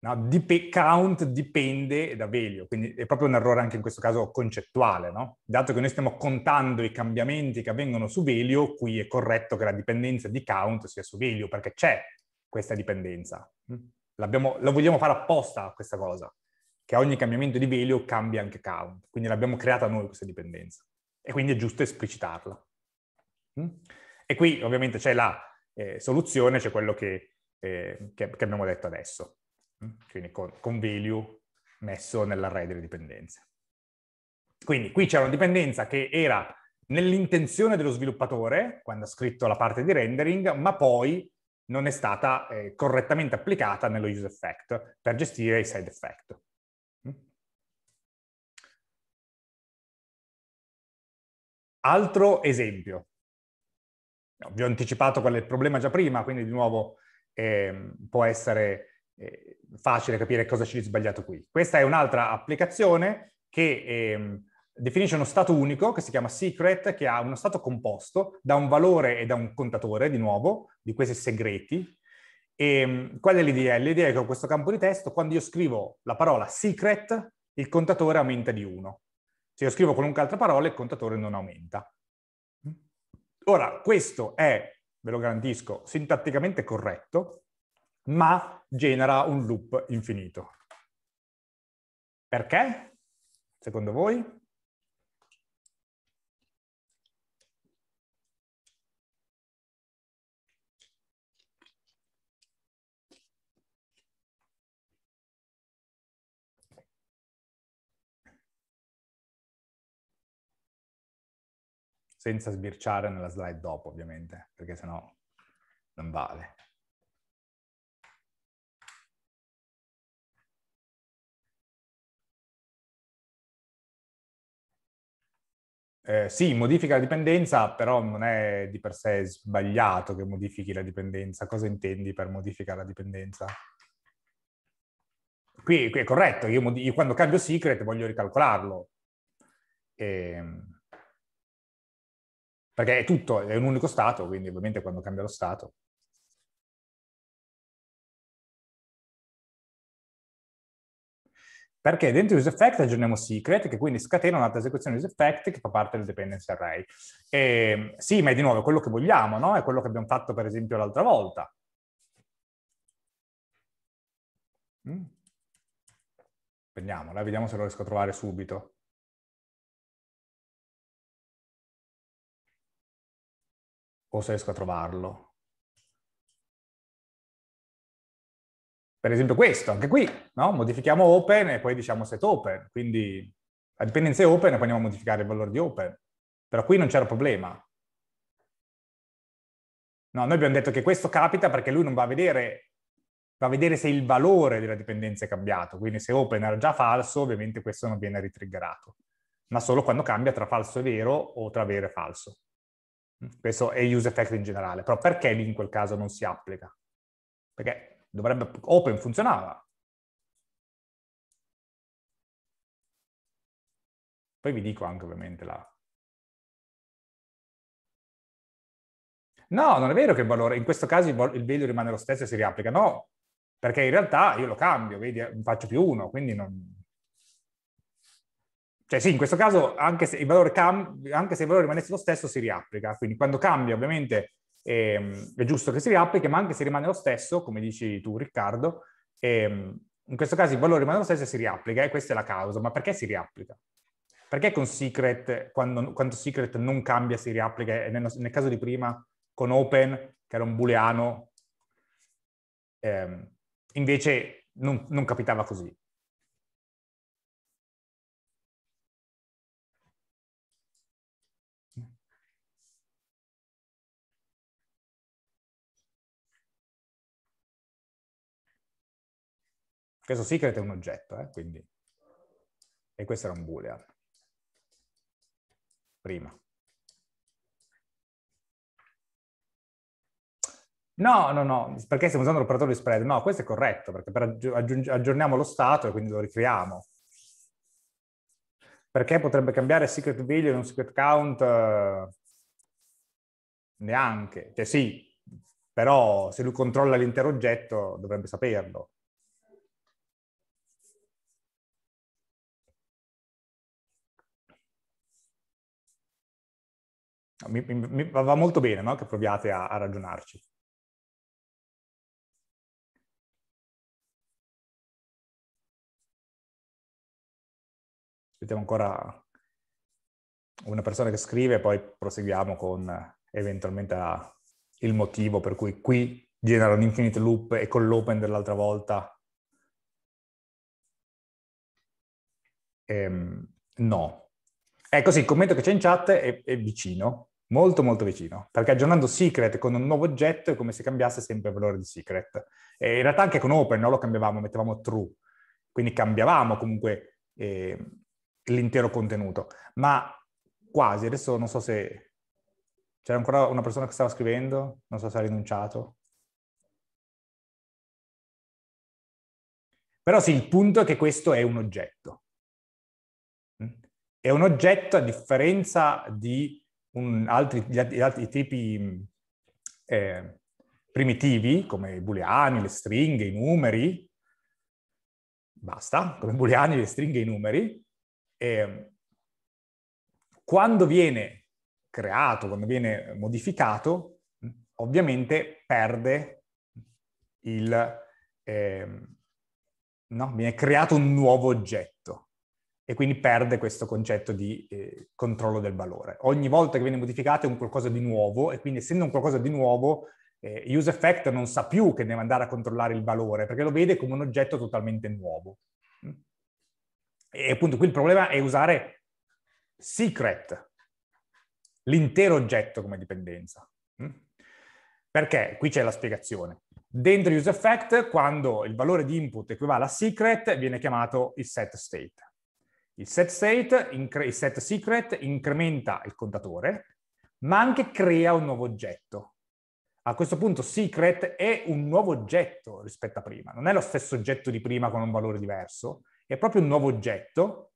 [SPEAKER 2] no, dip count dipende da value, quindi è proprio un errore anche in questo caso concettuale, no? Dato che noi stiamo contando i cambiamenti che avvengono su value, qui è corretto che la dipendenza di count sia su value, perché c'è questa dipendenza. Mm? La vogliamo fare apposta questa cosa che ogni cambiamento di value cambia anche count. Quindi l'abbiamo creata noi questa dipendenza. E quindi è giusto esplicitarla. Mm? E qui ovviamente c'è la eh, soluzione, c'è quello che, eh, che, che, abbiamo detto adesso. Mm? Quindi con, con value messo nell'array delle dipendenze. Quindi qui c'è una dipendenza che era nell'intenzione dello sviluppatore, quando ha scritto la parte di rendering, ma poi non è stata eh, correttamente applicata nello use effect per gestire i side effect. Altro esempio. Vi ho anticipato qual è il problema già prima, quindi di nuovo eh, può essere eh, facile capire cosa c'è di sbagliato qui. Questa è un'altra applicazione che eh, definisce uno stato unico che si chiama secret, che ha uno stato composto da un valore e da un contatore, di nuovo, di questi segreti. E, ehm, qual è l'idea? L'idea è che ho questo campo di testo, quando io scrivo la parola secret, il contatore aumenta di 1. Se io scrivo qualunque altra parola, il contatore non aumenta. Ora, questo è, ve lo garantisco, sintatticamente corretto, ma genera un loop infinito. Perché? Secondo voi?
[SPEAKER 1] senza sbirciare nella slide dopo ovviamente, perché sennò non vale.
[SPEAKER 2] Eh, sì, modifica la dipendenza, però non è di per sé sbagliato che modifichi la dipendenza. Cosa intendi per modificare la dipendenza? Qui, qui è corretto, io, io, quando cambio secret voglio ricalcolarlo. E, ehm, perché è tutto, è un unico Stato, quindi ovviamente quando cambia lo Stato. Perché dentro useEffect aggiorniamo secret, che quindi scatena un'altra esecuzione useEffect che fa parte del dependency array. E, ehm, sì, ma è di nuovo quello che vogliamo, no? È quello che abbiamo fatto per esempio l'altra volta.
[SPEAKER 1] Mm. Prendiamola, vediamo se lo riesco a trovare subito. o se riesco a trovarlo.
[SPEAKER 2] Per esempio questo, anche qui, no? modifichiamo open e poi diciamo set open, quindi la dipendenza è open e poi andiamo a modificare il valore di open. Però qui non c'era problema. No, noi abbiamo detto che questo capita perché lui non va a vedere, va a vedere se il valore della dipendenza è cambiato, quindi se open era già falso, ovviamente questo non viene ritriggerato, ma solo quando cambia tra falso e vero o tra vero e falso. Questo è use effect in generale, però perché in quel caso non si applica? Perché dovrebbe, open funzionava.
[SPEAKER 1] Poi vi dico anche ovviamente la...
[SPEAKER 2] No, non è vero che il valore, in questo caso il value rimane lo stesso e si riapplica, no, perché in realtà io lo cambio, vedi, eh, faccio più uno, quindi non, cioè sì, in questo caso anche se il valore, cam- anche se il valore rimanesse lo stesso si riapplica, quindi quando cambia ovviamente ehm, è giusto che si riapplichi, ma anche se rimane lo stesso, come dici tu Riccardo, ehm, in questo caso il valore rimane lo stesso e si riapplica e questa è la causa. Ma perché si riapplica? Perché con secret, quando, quando secret non cambia, si riapplica? E nel, nel caso di prima, con open, che era un booleano, ehm, invece non, non capitava così.
[SPEAKER 1] Questo secret è un oggetto, eh, quindi. E questo era un boolean.
[SPEAKER 2] Prima. No, no, no, perché stiamo usando l'operatore di spread? No, questo è corretto, perché per aggi aggiorniamo lo stato e quindi lo ricreiamo. Perché potrebbe cambiare secret value in un secret count? Eh, neanche. Cioè sì, però se lui controlla l'intero oggetto dovrebbe saperlo.
[SPEAKER 1] Mi, mi, mi va molto bene no? che proviate a, a ragionarci.
[SPEAKER 2] Aspettiamo ancora una persona che scrive e poi proseguiamo con eventualmente la, il motivo per cui qui genera un infinite loop e con l'open dell'altra volta ehm, no. Ecco sì, il commento che c'è in chat è, è vicino, molto molto vicino, perché aggiornando Secret con un nuovo oggetto è come se cambiasse sempre il valore di Secret. E in realtà anche con Open non lo cambiavamo, mettevamo true, quindi cambiavamo comunque eh, l'intero contenuto, ma quasi, adesso non so se... C'era ancora una persona che stava scrivendo, non so se ha rinunciato. Però sì, il punto è che questo è un oggetto. È un oggetto a differenza di un, altri, gli, altri tipi mm, eh, primitivi, come i booleani, le stringhe, i numeri, basta, come i booleani, le stringhe, i numeri, eh, quando viene creato, quando viene modificato, ovviamente perde il... Eh, no? Viene creato un nuovo oggetto e quindi perde questo concetto di eh, controllo del valore. Ogni volta che viene modificato è un qualcosa di nuovo e quindi essendo un qualcosa di nuovo, eh, use effect non sa più che deve andare a controllare il valore perché lo vede come un oggetto totalmente nuovo. Mm. E appunto qui il problema è usare secret, l'intero oggetto come dipendenza. Mm. Perché? Qui c'è la spiegazione. Dentro useEffect, quando il valore di input equivale a secret, viene chiamato il setState. Il set, state, il set secret incrementa il contatore, ma anche crea un nuovo oggetto. A questo punto secret è un nuovo oggetto rispetto a prima, non è lo stesso oggetto di prima con un valore diverso, è proprio un nuovo oggetto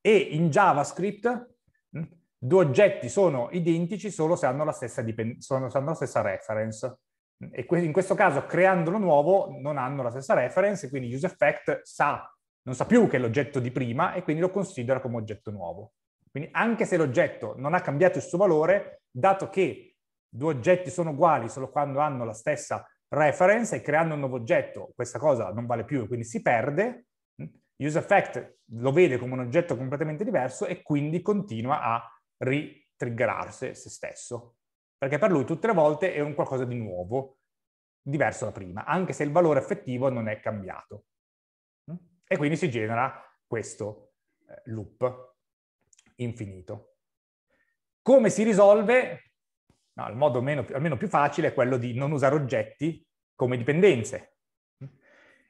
[SPEAKER 2] e in JavaScript hm, due oggetti sono identici solo se hanno la stessa, dipend- sono, hanno la stessa reference. E in questo caso, creandolo nuovo, non hanno la stessa reference, quindi useEffect sa non sa più che è l'oggetto di prima e quindi lo considera come oggetto nuovo. Quindi anche se l'oggetto non ha cambiato il suo valore, dato che due oggetti sono uguali solo quando hanno la stessa reference e creando un nuovo oggetto questa cosa non vale più e quindi si perde, hm, UseEffect lo vede come un oggetto completamente diverso e quindi continua a ritriggerarsi se stesso. Perché per lui tutte le volte è un qualcosa di nuovo, diverso da prima, anche se il valore effettivo non è cambiato. E quindi si genera questo eh, loop infinito. Come si risolve? No, il modo meno, almeno più facile è quello di non usare oggetti come dipendenze.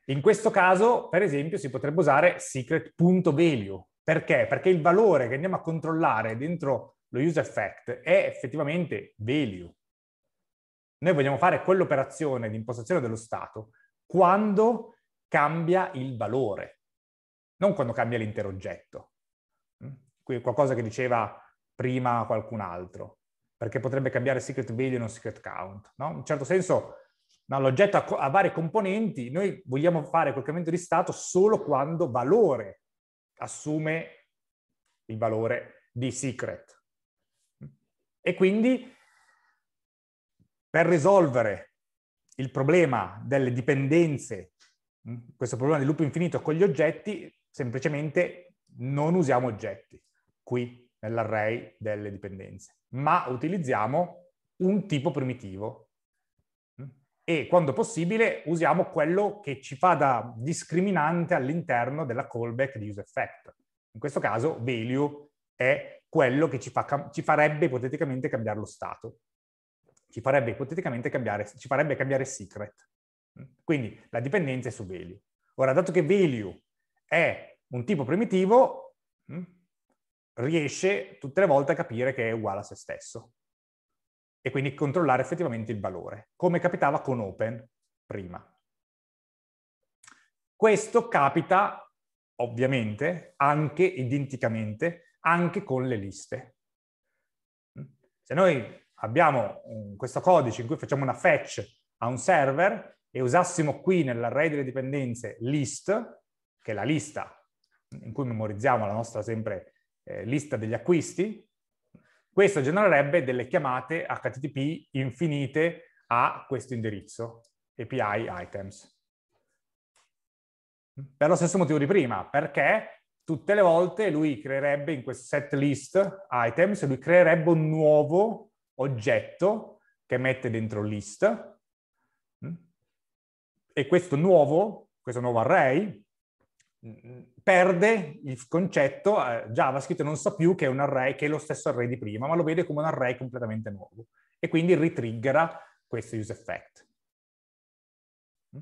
[SPEAKER 2] In questo caso, per esempio, si potrebbe usare secret.value. Perché? Perché il valore che andiamo a controllare dentro lo use effect è effettivamente value. Noi vogliamo fare quell'operazione di impostazione dello stato quando cambia il valore, non quando cambia l'intero oggetto. Mm? Qualcosa che diceva prima qualcun altro, perché potrebbe cambiare secret value e non secret count. No? In un certo senso, no, l'oggetto ha, ha varie componenti, noi vogliamo fare quel cambiamento di stato solo quando valore assume il valore di secret. Mm? E quindi per risolvere il problema delle dipendenze Mm? Questo problema di loop infinito con gli oggetti, semplicemente non usiamo oggetti qui nell'array delle dipendenze, ma utilizziamo un tipo primitivo mm? e quando possibile usiamo quello che ci fa da discriminante all'interno della callback di useEffect. In questo caso value è quello che ci, fa, ci, farebbe ipoteticamente cambiare lo stato, ci farebbe ipoteticamente cambiare, ci farebbe cambiare secret. Quindi la dipendenza è su value. Ora, dato che value è un tipo primitivo, hm, riesce tutte le volte a capire che è uguale a se stesso e quindi controllare effettivamente il valore, come capitava con open prima. Questo capita ovviamente anche identicamente anche con le liste. Hm, se noi abbiamo questo codice in cui facciamo una fetch a un server, e usassimo qui nell'array delle dipendenze list, che è la lista in cui memorizziamo la nostra sempre eh, lista degli acquisti, questo genererebbe delle chiamate HTTP infinite a questo indirizzo, API items. Per lo stesso motivo di prima, perché tutte le volte lui creerebbe in questo set list items, lui creerebbe un nuovo oggetto che mette dentro list, e questo nuovo, questo nuovo array mm, mm, perde il concetto, eh, JavaScript non sa più che è un array, che è lo stesso array di prima, ma lo vede come un array completamente nuovo e quindi ritriggera questo useEffect. Mm.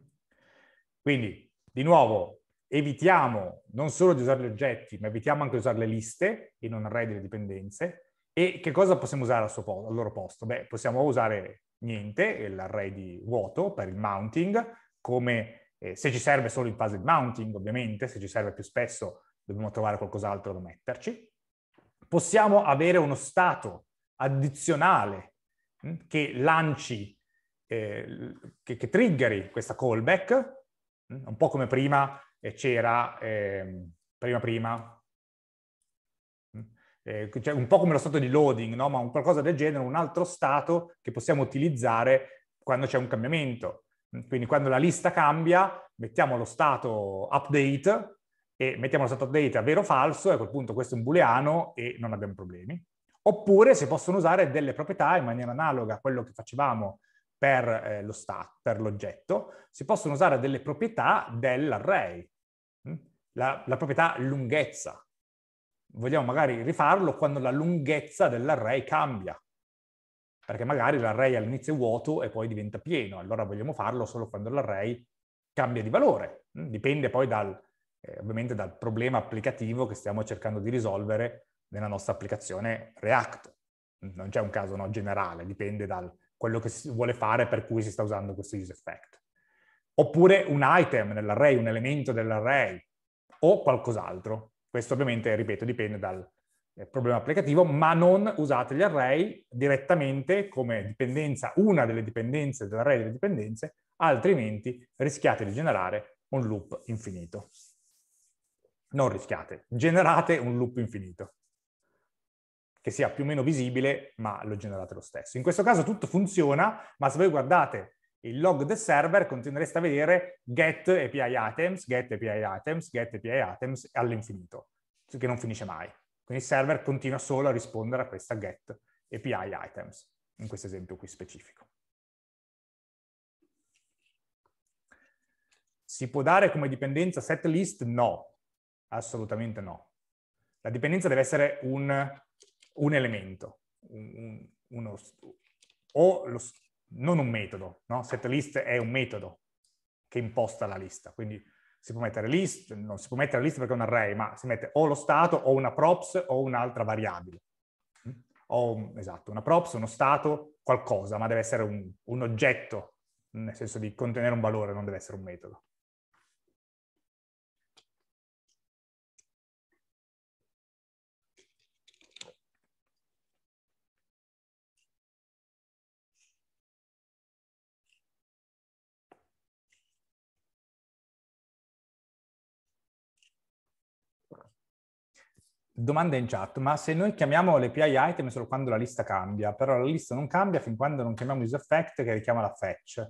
[SPEAKER 2] Quindi, di nuovo, evitiamo non solo di usare gli oggetti, ma evitiamo anche di usare le liste in un array delle dipendenze. E che cosa possiamo usare al, suo, al loro posto? Beh, possiamo usare niente, l'array di vuoto per il mounting, come eh, se ci serve solo il puzzle mounting, ovviamente, se ci serve più spesso dobbiamo trovare qualcos'altro da metterci. Possiamo avere uno stato addizionale mm, che lanci, eh, che, che, triggeri questa callback, mm, un po' come prima eh, c'era, ehm, prima prima, mm, eh, cioè un po' come lo stato di loading, no? ma un qualcosa del genere, un altro stato che possiamo utilizzare quando c'è un cambiamento. Quindi quando la lista cambia, mettiamo lo stato update e mettiamo lo stato update a vero o falso, e a quel punto questo è un booleano e non abbiamo problemi. Oppure si possono usare delle proprietà in maniera analoga a quello che facevamo per, eh, lo stat, per l'oggetto, si possono usare delle proprietà dell'array. Hm? La, la proprietà lunghezza. Vogliamo magari rifarlo quando la lunghezza dell'array cambia perché magari l'array all'inizio è vuoto e poi diventa pieno, allora vogliamo farlo solo quando l'array cambia di valore. Mm, dipende poi dal, eh, ovviamente dal problema applicativo che stiamo cercando di risolvere nella nostra applicazione React. Mm, non c'è un caso no, generale, dipende da quello che si vuole fare per cui si sta usando questo use effect. Oppure un item nell'array, un elemento dell'array o qualcos'altro. Questo ovviamente, ripeto, dipende dal, problema applicativo, ma non usate gli array direttamente come dipendenza, una delle dipendenze dell'array delle dipendenze, altrimenti rischiate di generare un loop infinito. Non rischiate, generate un loop infinito, che sia più o meno visibile, ma lo generate lo stesso. In questo caso tutto funziona, ma se voi guardate il log del server continuereste a vedere get API items, get API items, get API items all'infinito, che non finisce mai. Quindi il server continua solo a rispondere a questa get API items, in questo esempio qui specifico. Si può dare come dipendenza set list? No, assolutamente no. La dipendenza deve essere un, un elemento, un, uno, o lo, non un metodo, no? set list è un metodo che imposta la lista, quindi si può mettere list, non si può mettere list perché è un array, ma si mette o lo stato o una props o un'altra variabile. Mm? O esatto, una props, uno stato, qualcosa, ma deve essere un, un oggetto, nel senso di contenere un valore, non deve essere un metodo. Domanda in chat, ma se noi chiamiamo le PI item solo quando la lista cambia, però la lista non cambia fin quando non chiamiamo useEffect che richiama la fetch.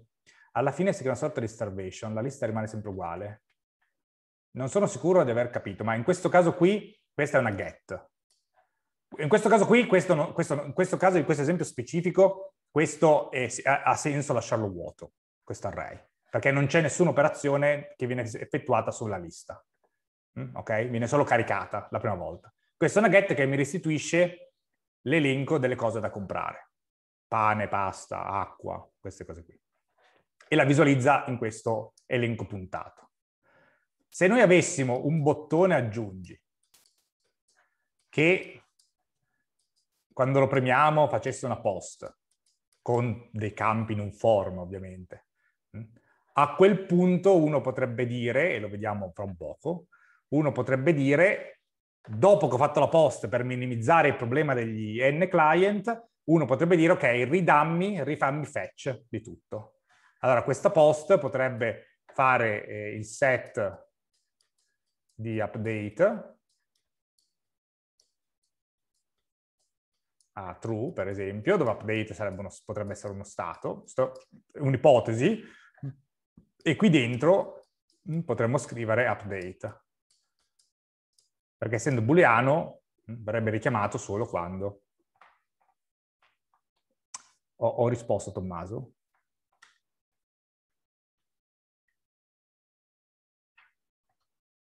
[SPEAKER 2] Alla fine si crea una sorta di starvation, la lista rimane sempre uguale. Non sono sicuro di aver capito, ma in questo caso qui, questa è una get. In questo caso qui, questo, questo, in questo caso, in questo esempio specifico, questo è, ha senso lasciarlo vuoto, questo array, perché non c'è nessuna operazione che viene effettuata sulla lista. Mm, ok? Viene solo caricata la prima volta. Questa è una get che mi restituisce l'elenco delle cose da comprare. Pane, pasta, acqua, queste cose qui. E la visualizza in questo elenco puntato. Se noi avessimo un bottone aggiungi che quando lo premiamo facesse una post con dei campi in un form ovviamente, mm, a quel punto uno potrebbe dire, e lo vediamo fra un poco, uno potrebbe dire, dopo che ho fatto la post per minimizzare il problema degli n client, uno potrebbe dire, ok, ridammi, rifammi fetch di tutto. Allora questa post potrebbe fare eh, il set di update a true, per esempio, dove update uno, potrebbe essere uno stato, un'ipotesi, e qui dentro mm, potremmo scrivere update perché essendo booleano mm, verrebbe richiamato solo quando. Ho, ho risposto Tommaso.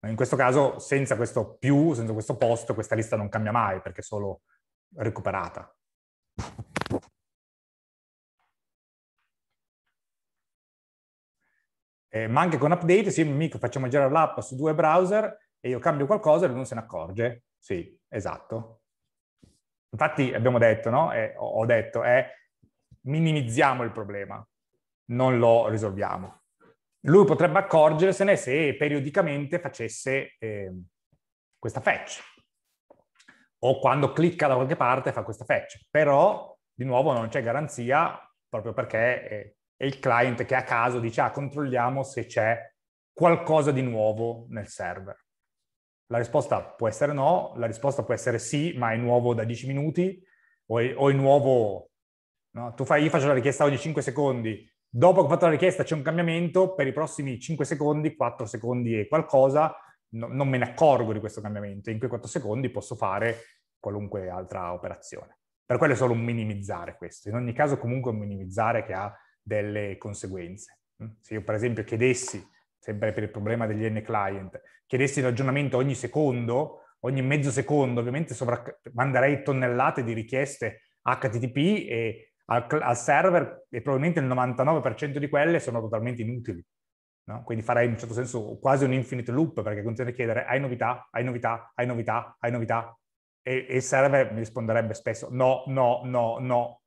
[SPEAKER 1] In questo caso,
[SPEAKER 2] senza questo più, senza questo posto, questa lista non cambia mai, perché è solo recuperata. Eh, ma anche con update, sì, mica facciamo girare l'app su due browser, e io cambio qualcosa e lui non se ne accorge. Sì, esatto. Infatti abbiamo detto, no? Eh, ho detto, è eh, minimizziamo il problema, non lo risolviamo. Lui potrebbe accorgersene se periodicamente facesse eh, questa fetch o quando clicca da qualche parte fa questa fetch, però di nuovo non c'è garanzia proprio perché eh, è il client che a caso dice ah controlliamo se c'è qualcosa di nuovo nel server. La risposta può essere no, la risposta può essere sì, ma è nuovo da 10 minuti o è, o è nuovo... No? Tu fai, io faccio la richiesta ogni 5 secondi, dopo che ho fatto la richiesta c'è un cambiamento, per i prossimi 5 secondi, 4 secondi e qualcosa, no, non me ne accorgo di questo cambiamento. In quei 4 secondi posso fare qualunque altra operazione. Per quello è solo un minimizzare questo. In ogni caso comunque un minimizzare che ha delle conseguenze. Mm? Se io per esempio chiedessi sempre per il problema degli N client, chiedessi l'aggiornamento ogni secondo, ogni mezzo secondo, ovviamente sovra- manderei tonnellate di richieste HTTP e al, al server e probabilmente il 99% di quelle sono totalmente inutili. No? Quindi farei in un certo senso quasi un infinite loop perché continui a chiedere hai novità, hai novità, hai novità, hai novità e, e il server mi risponderebbe spesso no, no, no, no.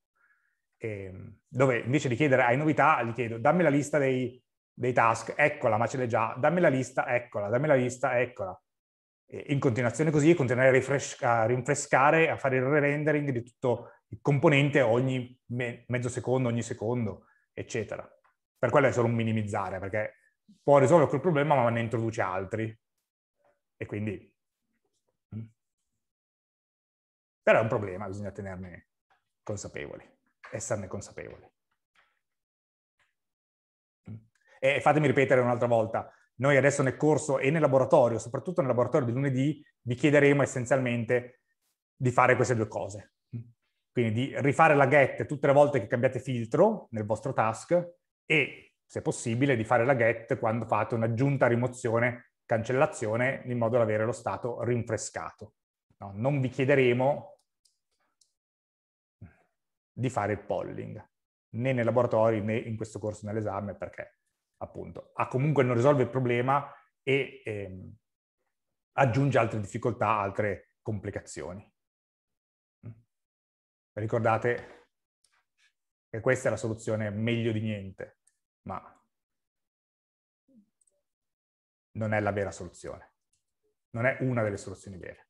[SPEAKER 2] E, ehm, dove invece di chiedere hai novità gli chiedo dammi la lista dei dei task, eccola, ma ce l'hai già, dammi la lista, eccola, dammi la lista, eccola. E in continuazione così, continuare a, a rinfrescare, a fare il re-rendering di tutto il componente ogni me- mezzo secondo, ogni secondo, eccetera. Per quello è solo un minimizzare, perché può risolvere quel problema ma ne introduce altri. E quindi... Mm. Però è un problema, bisogna tenerne consapevoli, esserne consapevoli. E fatemi ripetere un'altra volta, noi adesso nel corso e nel laboratorio, soprattutto nel laboratorio di lunedì, vi chiederemo essenzialmente di fare queste due cose. Quindi di rifare la get tutte le volte che cambiate filtro nel vostro task e, se possibile, di fare la get quando fate un'aggiunta, rimozione, cancellazione, in modo da avere lo stato rinfrescato. No, non vi chiederemo di fare il polling, né nei laboratori né in questo corso nell'esame, perché appunto, ha comunque non risolve il problema e ehm, aggiunge altre difficoltà, altre complicazioni. Mm. Ricordate che questa è la soluzione meglio di niente, ma non è la vera soluzione. Non è una delle soluzioni vere.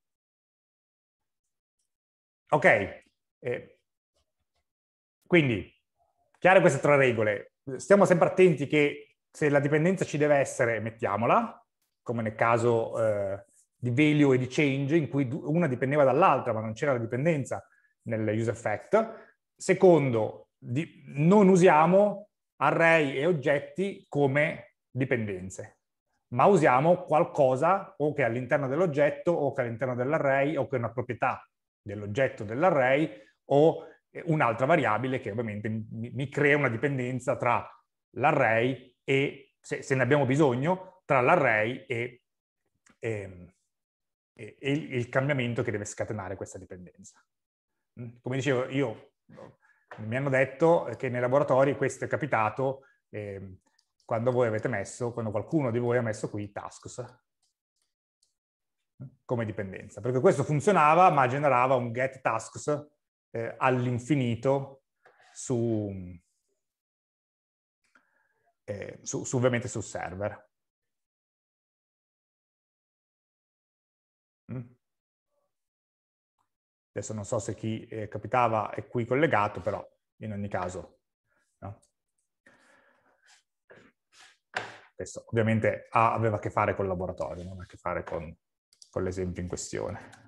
[SPEAKER 2] Ok, eh, quindi chiare queste tre regole. Stiamo sempre attenti che se la dipendenza ci deve essere, mettiamola, come nel caso eh, di value e di change, in cui una dipendeva dall'altra, ma non c'era la dipendenza nel use effect. Secondo, di, non usiamo array e oggetti come dipendenze, ma usiamo qualcosa o che è all'interno dell'oggetto o che è all'interno dell'array o che è una proprietà dell'oggetto dell'array o eh, un'altra variabile che ovviamente mi, mi crea una dipendenza tra l'array e se, se ne abbiamo bisogno tra l'array e, e, ehm, e, e il, il cambiamento che deve scatenare questa dipendenza. Mm? Come dicevo, io mi hanno detto che nei laboratori questo è capitato eh, quando voi avete messo, quando qualcuno di voi ha messo qui tasks mm? come dipendenza, perché questo funzionava ma generava un get tasks eh, all'infinito su,
[SPEAKER 1] eh, su, su, ovviamente sul server.
[SPEAKER 2] Mm. Adesso non so se chi eh, capitava è qui collegato, però in ogni caso. No? Questo ovviamente ha, aveva a che fare col laboratorio, non ha a che fare con, con l'esempio in questione.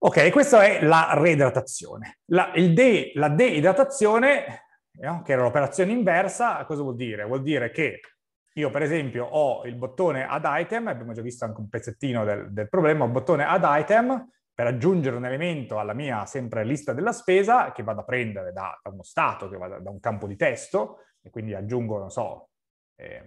[SPEAKER 2] Ok, questa è la reidratazione. La, de, la deidratazione, no? Eh, che era l'operazione inversa, cosa vuol dire? Vuol dire che io per esempio ho il bottone add item, abbiamo già visto anche un pezzettino del, del problema, il bottone add item per aggiungere un elemento alla mia sempre lista della spesa che vado a prendere da, da uno stato, che vado da un campo di testo, e quindi aggiungo, non so, eh,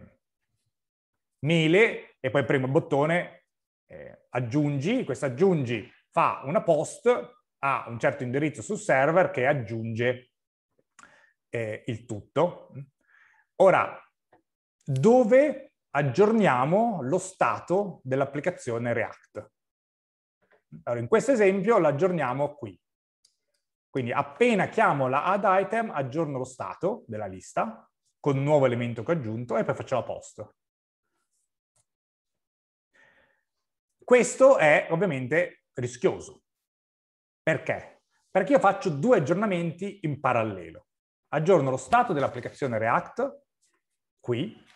[SPEAKER 2] mele e poi premo il bottone eh, aggiungi, questo aggiungi fa una post a un certo indirizzo sul server che aggiunge eh, il tutto. Ora, dove aggiorniamo lo stato dell'applicazione React? Allora, in questo esempio l'aggiorniamo qui. Quindi appena chiamo la add item, aggiorno lo stato della lista con il nuovo elemento che ho aggiunto e poi faccio la post. Questo è ovviamente rischioso. Perché? Perché io faccio due aggiornamenti in parallelo. Aggiorno lo stato dell'applicazione React, qui,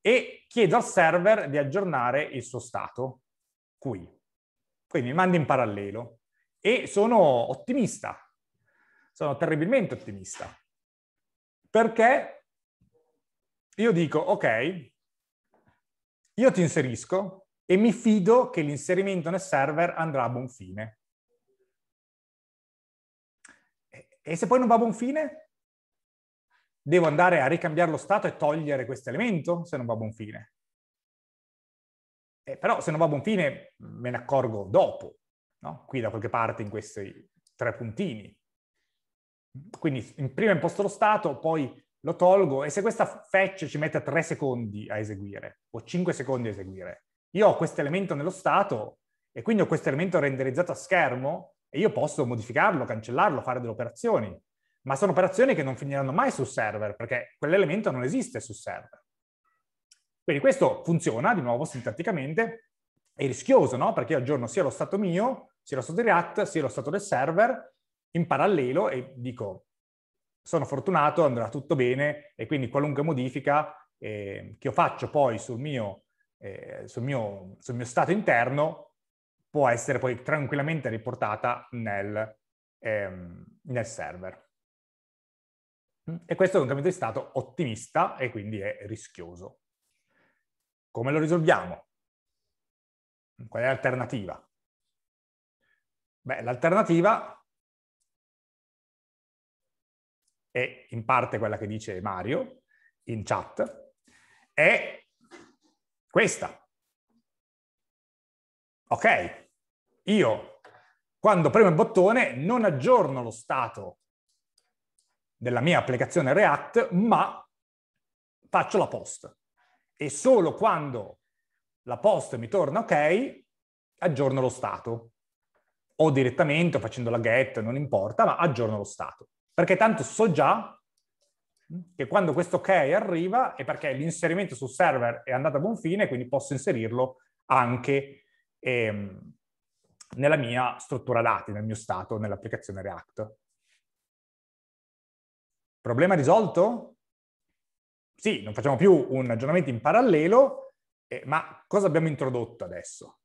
[SPEAKER 2] e chiedo al server di aggiornare il suo stato, qui. Quindi mi mando in parallelo. E sono ottimista, sono terribilmente ottimista. Perché io dico, ok, io ti inserisco, e mi fido che l'inserimento nel server andrà a buon fine. E se poi non va a buon fine? Devo andare a ricambiare lo stato e togliere questo elemento se non va a buon fine. Eh, però se non va a buon fine me ne accorgo dopo, no? qui da qualche parte in questi tre puntini. Quindi prima imposto lo stato, poi lo tolgo e se questa fetch ci mette 3 secondi a eseguire o 5 secondi a eseguire, io ho questo elemento nello stato e quindi ho questo elemento renderizzato a schermo e io posso modificarlo, cancellarlo, fare delle operazioni. Ma sono operazioni che non finiranno mai sul server perché quell'elemento non esiste sul server. Quindi questo funziona di nuovo sintatticamente, è rischioso, no? Perché io aggiorno sia lo stato mio, sia lo stato di React, sia lo stato del server in parallelo e dico sono fortunato, andrà tutto bene e quindi qualunque modifica eh, che io faccio poi sul mio eh, sul, mio, sul, mio, stato interno può essere poi tranquillamente riportata nel, ehm, nel server. E questo è un cambiamento di stato ottimista e quindi è rischioso. Come lo risolviamo? Qual è l'alternativa? Beh, l'alternativa è in parte quella che dice Mario in chat, è questa. Ok, io quando premo il bottone non aggiorno lo stato della mia applicazione React, ma faccio la post. E solo quando la post mi torna ok, aggiorno lo stato. O direttamente, o facendo la get, non importa, ma aggiorno lo stato. Perché tanto so già che quando questo ok arriva è perché l'inserimento sul server è andato a buon fine, quindi posso inserirlo anche ehm, nella mia struttura dati, nel mio stato, nell'applicazione React. Problema risolto? Sì, non facciamo più un aggiornamento in parallelo, eh, ma cosa abbiamo introdotto adesso?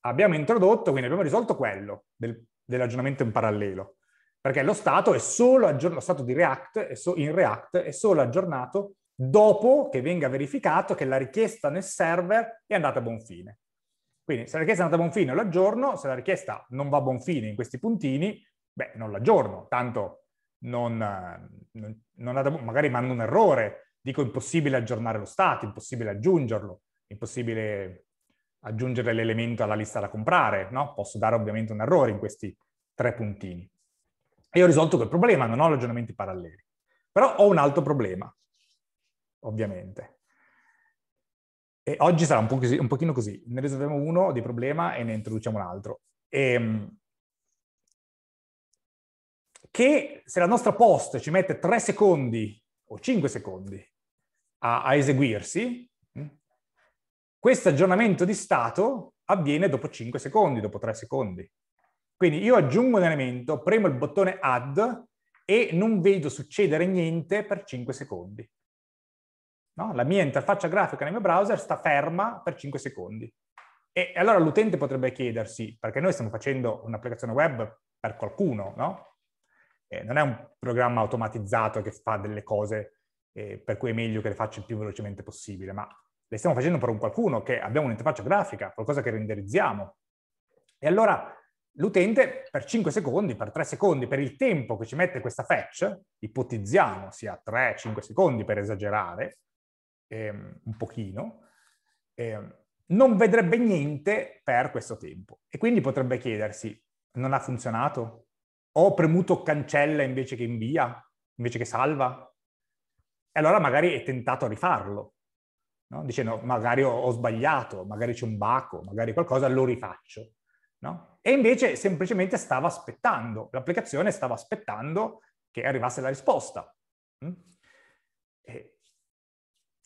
[SPEAKER 2] Abbiamo introdotto, quindi abbiamo risolto quello del, dell'aggiornamento in parallelo perché lo stato, aggiorn- lo stato di React so- in React è solo aggiornato dopo che venga verificato che la richiesta nel server è andata a buon fine. Quindi se la richiesta è andata a buon fine lo aggiorno, se la richiesta non va a buon fine in questi puntini, beh, non l'aggiorno, tanto non, non, non ad, magari mando un errore, dico impossibile aggiornare lo stato, impossibile aggiungerlo, impossibile aggiungere l'elemento alla lista da comprare, no? Posso dare ovviamente un errore in questi tre puntini. E ho risolto quel problema, non ho ragionamenti paralleli. Però ho un altro problema, ovviamente. E oggi sarà un, po così, un pochino così. Ne risolviamo uno di problema e ne introduciamo un altro. E, ehm, che se la nostra post ci mette 3 secondi o 5 secondi a, a eseguirsi, hm, questo aggiornamento di stato avviene dopo 5 secondi, dopo 3 secondi. Quindi io aggiungo un elemento, premo il bottone add e non vedo succedere niente per 5 secondi. No? La mia interfaccia grafica nel mio browser sta ferma per 5 secondi. E allora l'utente potrebbe chiedersi, perché noi stiamo facendo un'applicazione web per qualcuno, no? Eh, non è un programma automatizzato che fa delle cose eh, per cui è meglio che le faccia il più velocemente possibile, ma le stiamo facendo per un qualcuno che abbiamo un'interfaccia grafica, qualcosa che renderizziamo. E allora l'utente per 5 secondi, per 3 secondi, per il tempo che ci mette questa fetch, ipotizziamo sia 3-5 secondi per esagerare, ehm, un pochino, ehm, non vedrebbe niente per questo tempo. E quindi potrebbe chiedersi, non ha funzionato? Ho premuto cancella invece che invia, invece che salva? E allora magari è tentato a rifarlo, no? dicendo magari ho, ho sbagliato, magari c'è un baco, magari qualcosa, lo rifaccio. No? E invece semplicemente stava aspettando, l'applicazione stava aspettando che arrivasse la risposta. Mm? E,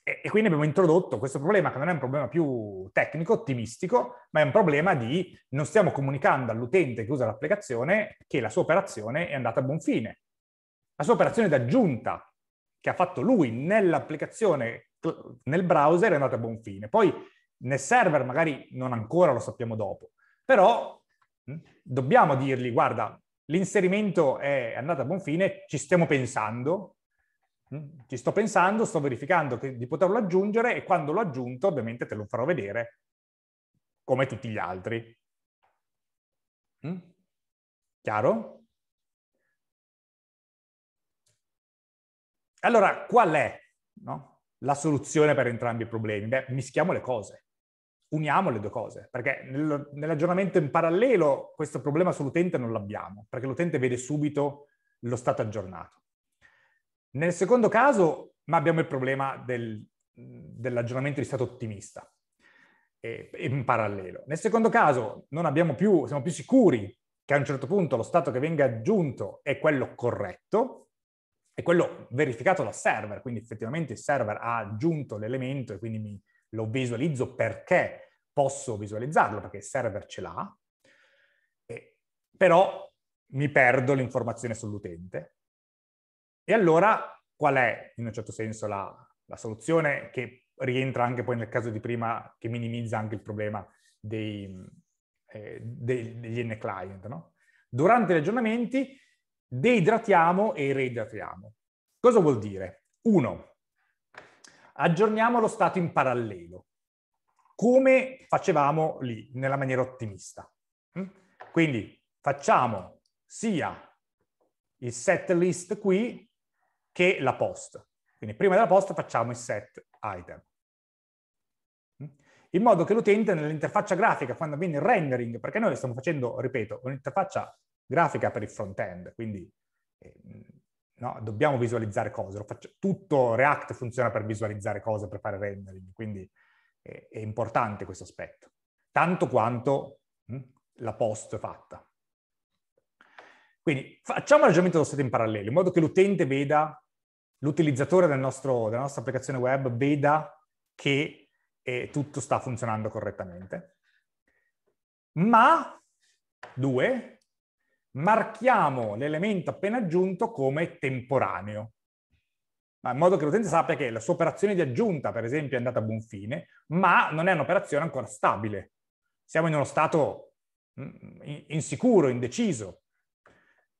[SPEAKER 2] e, quindi abbiamo introdotto questo problema che non è un problema più tecnico, ottimistico, ma è un problema di non stiamo comunicando all'utente che usa l'applicazione che la sua operazione è andata a buon fine. La sua operazione d'aggiunta che ha fatto lui nell'applicazione, nel browser, è andata a buon fine. Poi nel server magari non ancora lo sappiamo dopo, però Mm? Dobbiamo dirgli, guarda, l'inserimento è andato a buon fine, ci stiamo pensando, mm? ci sto pensando, sto verificando che, di poterlo aggiungere e quando l'ho aggiunto ovviamente te lo farò vedere come tutti gli altri. Mm? Chiaro? Allora, qual è no? la soluzione per entrambi i problemi? Beh, mischiamo le cose uniamo le due cose, perché nel, nell'aggiornamento in parallelo questo problema sull'utente non l'abbiamo, perché l'utente vede subito lo stato aggiornato. Nel secondo caso, ma abbiamo il problema del, dell'aggiornamento di stato ottimista e, in parallelo. Nel secondo caso, non abbiamo più, siamo più sicuri che a un certo punto lo stato che venga aggiunto è quello corretto, è quello verificato dal server, quindi effettivamente il server ha aggiunto l'elemento e quindi mi, lo visualizzo perché posso visualizzarlo, perché il server ce l'ha, però mi perdo l'informazione sull'utente. E allora qual è in un certo senso la, la soluzione che rientra anche poi nel caso di prima, che minimizza anche il problema dei, eh, dei, degli n-client, no? Durante gli aggiornamenti deidratiamo e reidratiamo. Cosa vuol dire? Uno, aggiorniamo lo stato in parallelo, come facevamo lì, nella maniera ottimista. Mm? Quindi facciamo sia il set list qui che la post. Quindi prima della post facciamo il set item. Mm? In modo che l'utente nell'interfaccia grafica, quando avviene il rendering, perché noi stiamo facendo, ripeto, un'interfaccia grafica per il front-end, quindi eh, no, dobbiamo visualizzare cose. Faccio, tutto React funziona per visualizzare cose, per fare rendering, quindi è, è importante questo aspetto, tanto quanto mh, hm, la post è fatta. Quindi facciamo il ragionamento dello stato in parallelo, in modo che l'utente veda, l'utilizzatore del nostro, della nostra applicazione web veda che eh, tutto sta funzionando correttamente. Ma, due, marchiamo l'elemento appena aggiunto come temporaneo, in modo che l'utente sappia che la sua operazione di aggiunta, per esempio, è andata a buon fine, ma non è un'operazione ancora stabile. Siamo in uno stato mm, insicuro, indeciso.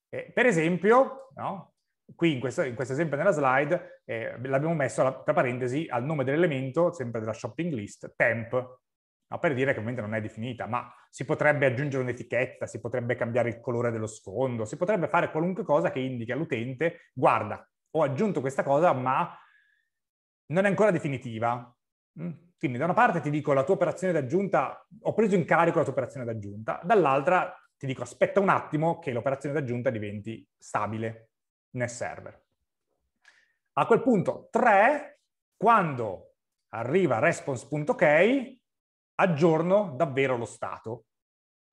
[SPEAKER 2] Eh, per esempio, no? qui in questo, in questo, esempio nella slide, eh, l'abbiamo messo, alla, tra parentesi, al nome dell'elemento, sempre della shopping list, temp, No, per dire che ovviamente non è definita, ma si potrebbe aggiungere un'etichetta, si potrebbe cambiare il colore dello sfondo, si potrebbe fare qualunque cosa che indichi all'utente, guarda, ho aggiunto questa cosa, ma non è ancora definitiva. Mm. Quindi da una parte ti dico la tua operazione d'aggiunta, ho preso in carico la tua operazione d'aggiunta, dall'altra ti dico aspetta un attimo che l'operazione d'aggiunta diventi stabile nel server. A quel punto 3, quando arriva response.ok, aggiorno davvero lo stato.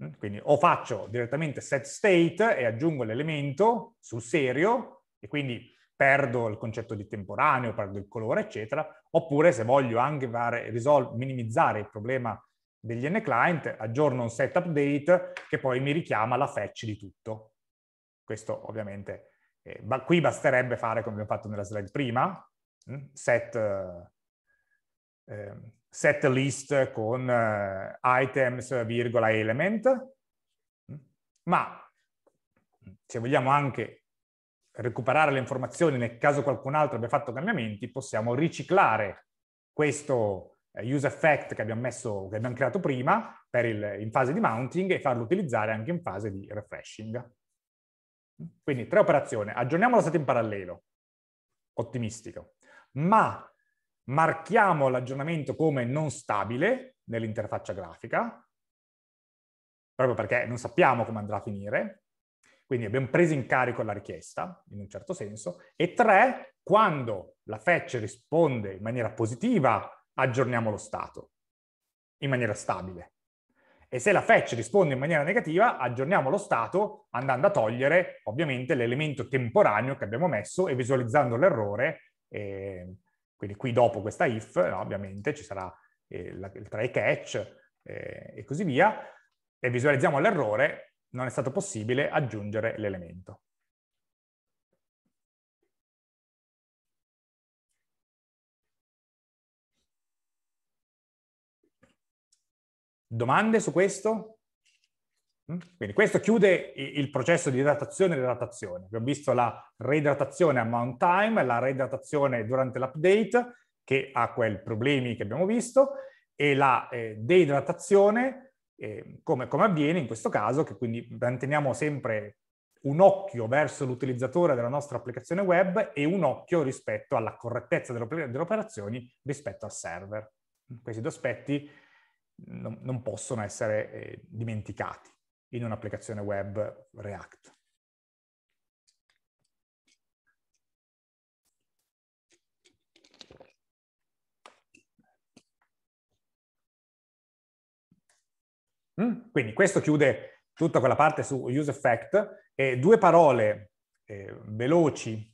[SPEAKER 2] Mm, quindi o faccio direttamente set state e aggiungo l'elemento sul serio e quindi perdo il concetto di temporaneo, perdo il colore, eccetera, oppure se voglio anche risol- minimizzare il problema degli n client, aggiorno un set update che poi mi richiama la fetch di tutto. Questo ovviamente, eh, ma qui basterebbe fare come abbiamo fatto nella slide prima, mm, set eh, set list con eh, items, virgola, element, ma se vogliamo anche recuperare le informazioni nel caso qualcun altro abbia fatto cambiamenti, possiamo riciclare questo eh, use effect che abbiamo, messo, che abbiamo creato prima il, in fase di mounting e farlo utilizzare anche in fase di refreshing. Quindi tre operazioni, aggiorniamo lo stato in parallelo, ottimistico, ma marchiamo l'aggiornamento come non stabile nell'interfaccia grafica, proprio perché non sappiamo come andrà a finire, quindi abbiamo preso in carico la richiesta, in un certo senso, e tre, quando la fetch risponde in maniera positiva, aggiorniamo lo stato, in maniera stabile. E se la fetch risponde in maniera negativa, aggiorniamo lo stato andando a togliere ovviamente l'elemento temporaneo che abbiamo messo e visualizzando l'errore eh, quindi qui dopo questa if, no, ovviamente, ci sarà eh, la, il try catch eh, e così via, e visualizziamo l'errore, non è stato possibile aggiungere l'elemento. Domande su questo? Mm? Quindi questo chiude il processo di idratazione e idratazione. Abbiamo visto la reidratazione a mount time, la reidratazione durante l'update, che ha quei problemi che abbiamo visto, e la eh, deidratazione, eh, come, come, avviene in questo caso, che quindi manteniamo sempre un occhio verso l'utilizzatore della nostra applicazione web e un occhio rispetto alla correttezza delle, delle operazioni rispetto al server. Questi due aspetti non, non possono essere eh, dimenticati in un'applicazione web React. Mm, quindi questo chiude tutta quella parte su use effect e due parole eh, veloci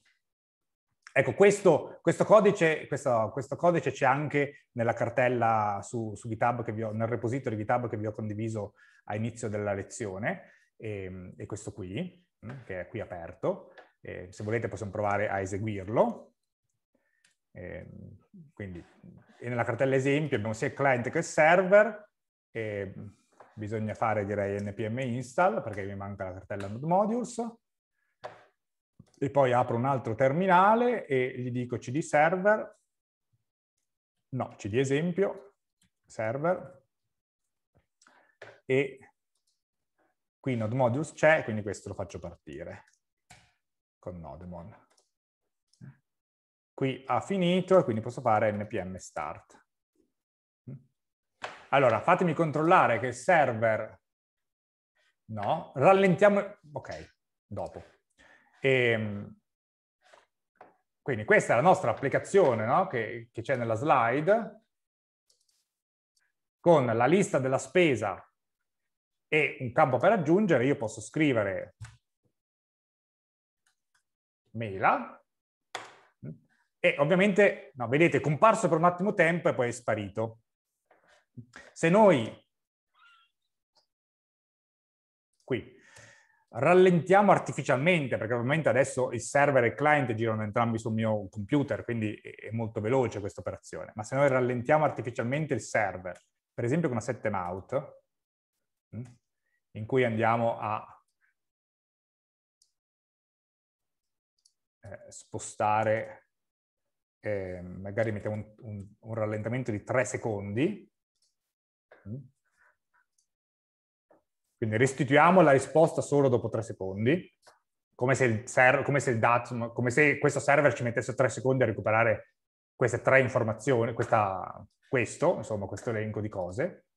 [SPEAKER 2] Ecco, questo, questo, codice, questo, questo, codice, c'è anche nella cartella su, su GitHub, ho, nel repository GitHub che vi ho condiviso a inizio della lezione, e, ehm, e questo qui, mm, che è qui aperto. E ehm, se volete possiamo provare a eseguirlo. Ehm, e, quindi, nella cartella esempio abbiamo sia il client che il server, bisogna fare direi npm install perché mi manca la cartella node modules e poi apro un altro terminale e gli dico cd server, no, cd esempio, server, e qui node modules c'è, quindi questo lo faccio partire con nodemon. Qui ha finito e quindi posso fare npm start. Allora, fatemi controllare che il server... No, rallentiamo... Ok, dopo. E, ehm, quindi questa è la nostra applicazione no? che c'è nella slide con la lista della spesa e un campo per aggiungere, io posso scrivere mela e ovviamente, no, vedete, è comparso per un attimo tempo e poi è sparito. Se noi rallentiamo artificialmente, perché ovviamente adesso il server e il client girano entrambi sul mio computer, quindi è molto veloce questa operazione, ma se noi rallentiamo artificialmente il server, per esempio con una set timeout, mm, in cui andiamo a eh, spostare, eh, magari mettiamo un, un, un rallentamento di 3 secondi, mm, quindi restituiamo la risposta solo dopo tre secondi, come se, ser- come, se dato, come se, questo server ci mettesse tre secondi a recuperare queste tre informazioni, questa, questo, insomma, questo elenco di cose.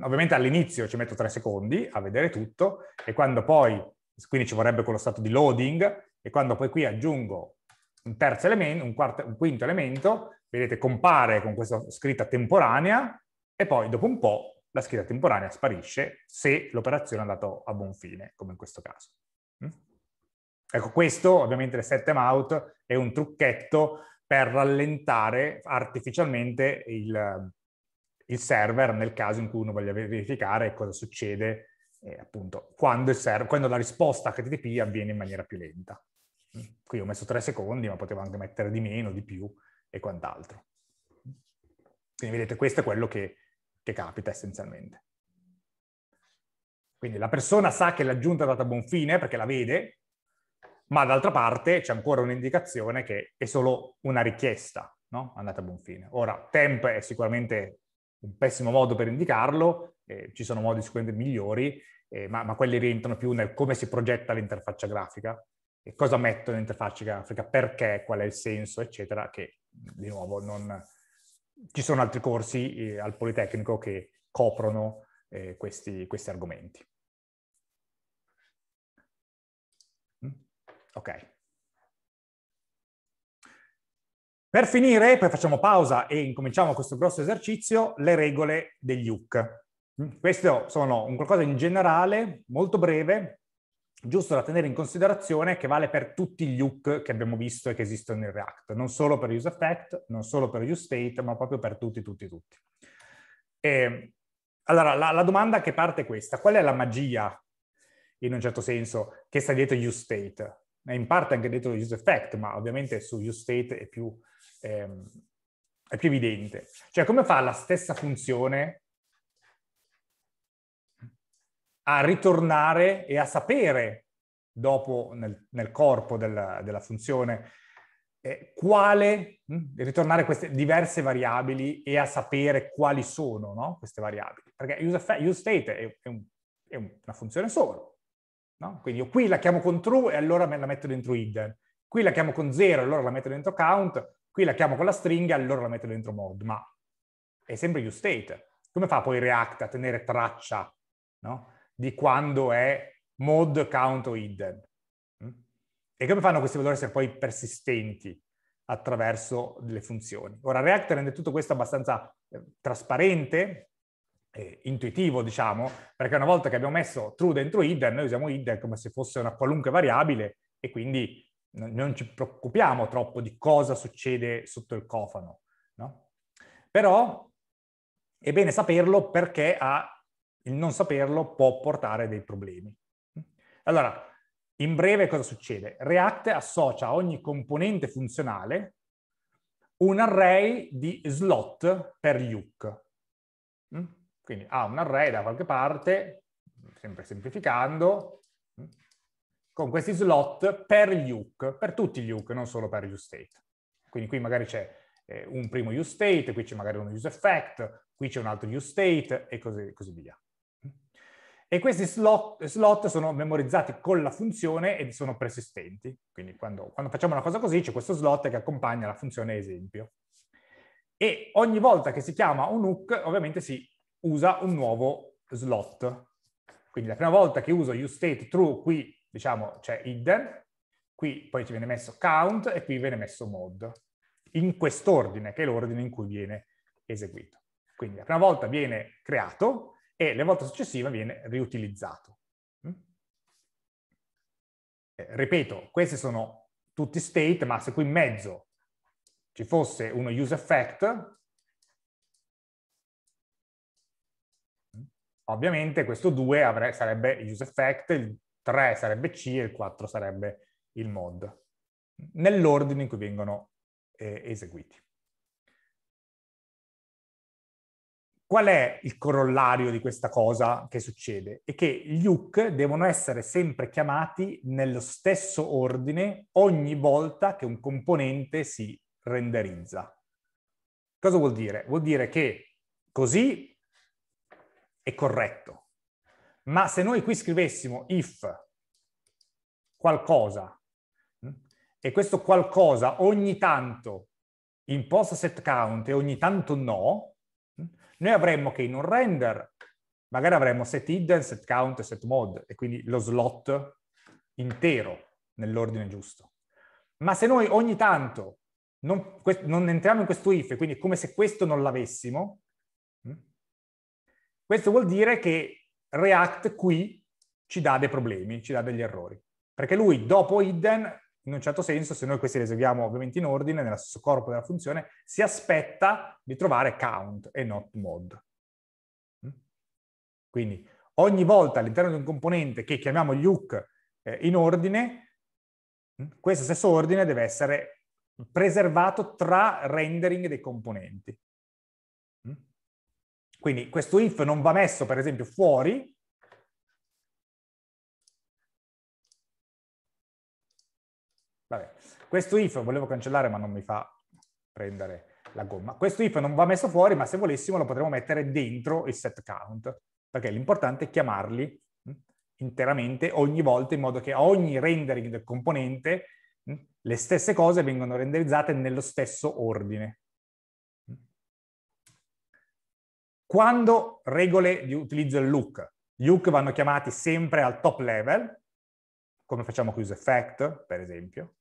[SPEAKER 2] Ovviamente all'inizio ci metto tre secondi a vedere tutto e quando poi, quindi ci vorrebbe quello stato di loading, e quando poi qui aggiungo un terzo elemento, un, quarto, un quinto elemento, vedete compare con questa scritta temporanea e poi dopo un po' la scheda temporanea sparisce se l'operazione è andata a buon fine, come in questo caso. Mm? Ecco, questo ovviamente il set out è un trucchetto per rallentare artificialmente il, il, server nel caso in cui uno voglia verificare cosa succede eh, appunto quando, server, quando, la risposta HTTP avviene in maniera più lenta. Mm? Qui ho messo tre secondi, ma potevo anche mettere di meno, di più e quant'altro. Quindi vedete, questo è quello che che capita essenzialmente. Quindi la persona sa che l'aggiunta è andata a buon fine perché la vede, ma d'altra parte c'è ancora un'indicazione che è solo una richiesta, no? Andata a buon fine. Ora, temp è sicuramente un pessimo modo per indicarlo, eh, ci sono modi sicuramente migliori, eh, ma, ma, quelli rientrano più nel come si progetta l'interfaccia grafica, e cosa metto nell'interfaccia grafica, perché, qual è il senso, eccetera, che di nuovo non, ci sono altri corsi eh, al Politecnico che coprono eh, questi, questi, argomenti. Mm? Ok. Per finire, poi facciamo pausa e incominciamo questo grosso esercizio, le regole degli UC. Mm? Questo sono un qualcosa in generale, molto breve, giusto da tenere in considerazione che vale per tutti gli hook che abbiamo visto e che esistono in React, non solo per UseEffect, non solo per UseState, ma proprio per tutti, tutti, tutti. E, ehm, allora, la, la, domanda che parte è questa. Qual è la magia, in un certo senso, che sta dietro UseState? E in parte anche dietro UseEffect, ma ovviamente su UseState è più, ehm, è più evidente. Cioè, come fa la stessa funzione a ritornare e a sapere dopo nel, nel corpo della, della funzione eh, quale, mh, hm, ritornare queste diverse variabili e a sapere quali sono no, queste variabili. Perché use, effect, use state è, è, un, è, una funzione solo. No? Quindi io qui la chiamo con true e allora me la metto dentro hidden. Qui la chiamo con zero e allora la metto dentro count. Qui la chiamo con la stringa e allora la metto dentro mod. Ma è sempre use state. Come fa poi React a tenere traccia no? di quando è mod, count o hidden. Mm? E come fanno questi valori a essere poi persistenti attraverso delle funzioni? Ora React rende tutto questo abbastanza eh, trasparente, eh, intuitivo diciamo, perché una volta che abbiamo messo true dentro hidden, noi usiamo hidden come se fosse una qualunque variabile e quindi non ci preoccupiamo troppo di cosa succede sotto il cofano. No? Però è bene saperlo perché ha il non saperlo può portare dei problemi. Allora, in breve cosa succede? React associa a ogni componente funzionale un array di slot per gli hook. Mm? Quindi ha un array da qualche parte, sempre semplificando, mm? con questi slot per gli hook, per tutti gli hook, non solo per gli useState. Quindi qui magari c'è eh, un primo useState, qui c'è magari un useEffect, qui c'è un altro useState e così, così via. E questi slot, slot, sono memorizzati con la funzione e sono persistenti. Quindi quando, quando facciamo una cosa così c'è questo slot che accompagna la funzione esempio. E ogni volta che si chiama un hook ovviamente si usa un nuovo slot. Quindi la prima volta che uso useState true qui diciamo c'è hidden, qui poi ci viene messo count e qui viene messo mode. In quest'ordine che è l'ordine in cui viene eseguito. Quindi la prima volta viene creato e le volte successive viene riutilizzato. Mm? Eh, ripeto, questi sono tutti state, ma se qui in mezzo ci fosse uno use effect, mm, ovviamente questo 2 avrebbe, sarebbe use effect, il 3 sarebbe C e il 4 sarebbe il mod, nell'ordine in cui vengono eh, eseguiti. Qual è il corollario di questa cosa che succede? È che gli hook devono essere sempre chiamati nello stesso ordine ogni volta che un componente si renderizza. Cosa vuol dire? Vuol dire che così è corretto. Ma se noi qui scrivessimo if qualcosa mm, e questo qualcosa ogni tanto imposta set count e ogni tanto no, noi avremmo che in un render magari avremmo set hidden, set count e set mod, e quindi lo slot intero nell'ordine giusto. Ma se noi ogni tanto non, non entriamo in questo if, quindi è come se questo non l'avessimo, mm, questo vuol dire che React qui ci dà dei problemi, ci dà degli errori. Perché lui dopo hidden in un certo senso, se noi questi li eseguiamo ovviamente in ordine, nello stesso corpo della funzione, si aspetta di trovare count e not mod. Mm? Quindi ogni volta all'interno di un componente che chiamiamo gli hook eh, in ordine, mm, questo stesso ordine deve essere preservato tra rendering dei componenti. Mm? Quindi questo if non va messo, per esempio, fuori, Questo if volevo cancellare ma non mi fa prendere la gomma. Questo if non va messo fuori, ma se volessimo lo potremmo mettere dentro il set count, perché l'importante è chiamarli hm, interamente ogni volta in modo che a ogni rendering del componente hm, le stesse cose vengono renderizzate nello stesso ordine. Hm. Quando regole di utilizzo del look? Gli hook vanno chiamati sempre al top level, come facciamo con useEffect, per esempio,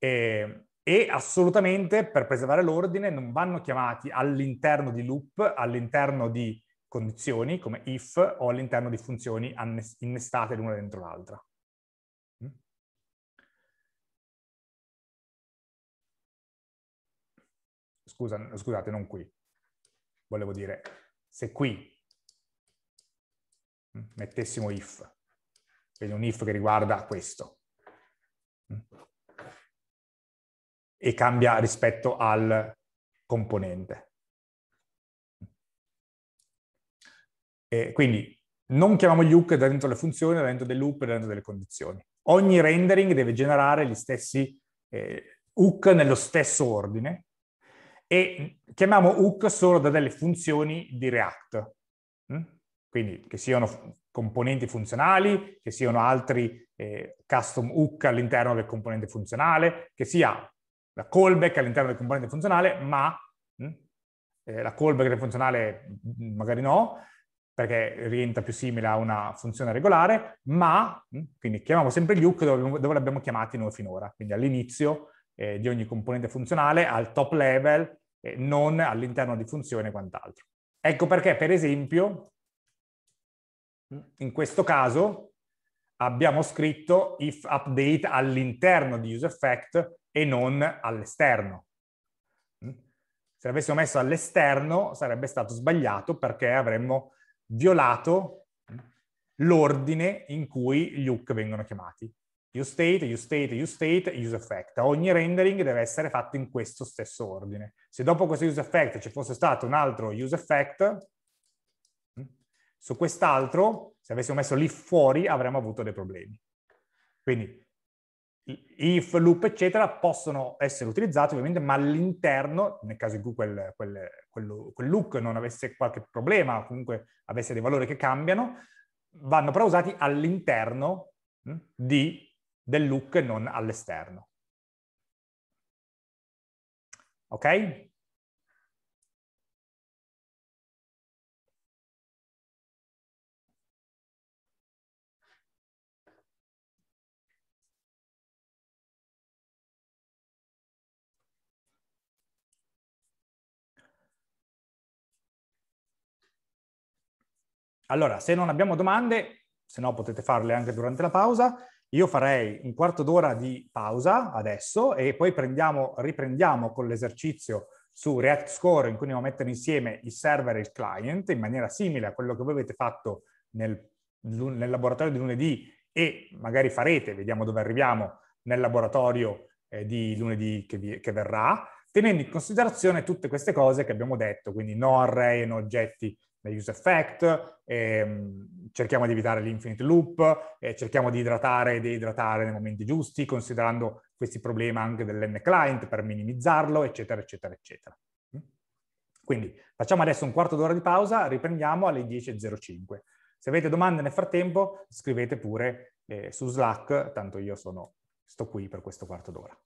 [SPEAKER 2] e, ehm, e assolutamente per preservare l'ordine non vanno chiamati all'interno di loop, all'interno di condizioni come if o all'interno di funzioni innestate l'una dentro l'altra. Mm? Scusa, scusate, non qui. Volevo dire, se qui mm, mettessimo if, quindi un if che riguarda questo, mm? e cambia rispetto al componente. E quindi non chiamiamo gli hook da dentro le funzioni, da dentro dei loop, da dentro delle condizioni. Ogni rendering deve generare gli stessi eh, hook nello stesso ordine e chiamiamo hook solo da delle funzioni di React. Mm? Quindi che siano componenti funzionali, che siano altri eh, custom hook all'interno del componente funzionale, che sia la callback all'interno del componente funzionale, ma mh, hm, eh, la callback del funzionale hm, magari no, perché rientra più simile a una funzione regolare, ma, mh, hm, quindi chiamiamo sempre gli hook dove, dove l'abbiamo chiamati noi finora, quindi all'inizio eh, di ogni componente funzionale, al top level, eh, non all'interno di funzione e quant'altro. Ecco perché, per esempio, in questo caso abbiamo scritto if update all'interno di useEffect e non all'esterno. Mm? Se l'avessimo messo all'esterno sarebbe stato sbagliato perché avremmo violato mm, l'ordine in cui gli hook vengono chiamati. UseState, UseState, UseState, UseEffect. Ogni rendering deve essere fatto in questo stesso ordine. Se dopo questo UseEffect ci fosse stato un altro UseEffect, mm, su quest'altro, se avessimo messo lì fuori, avremmo avuto dei problemi. Quindi if, loop, eccetera, possono essere utilizzati ovviamente, ma all'interno, nel caso in cui quel, quel, quel, quel look non avesse qualche problema comunque avesse dei valori che cambiano, vanno però usati all'interno hm, di, del look e non all'esterno.
[SPEAKER 1] Ok?
[SPEAKER 2] Allora, se non abbiamo domande, se no potete farle anche durante la pausa, io farei un quarto d'ora di pausa adesso e poi riprendiamo con l'esercizio su React Score in cui andiamo a mettere insieme il server e il client in maniera simile a quello che voi avete fatto nel, nel laboratorio di lunedì e magari farete, vediamo dove arriviamo, nel laboratorio eh, di lunedì che, vi, che verrà, tenendo in considerazione tutte queste cose che abbiamo detto, quindi no array e no oggetti le use effect, ehm, cerchiamo di evitare l'infinite loop, eh, cerchiamo di idratare e deidratare nei momenti giusti, considerando questi problemi anche dell'end client per minimizzarlo, eccetera, eccetera, eccetera. Mm? Quindi facciamo adesso un quarto d'ora di pausa, riprendiamo alle 10.05. Se avete domande nel frattempo scrivete pure eh, su Slack, tanto io sono, sto qui per questo quarto d'ora.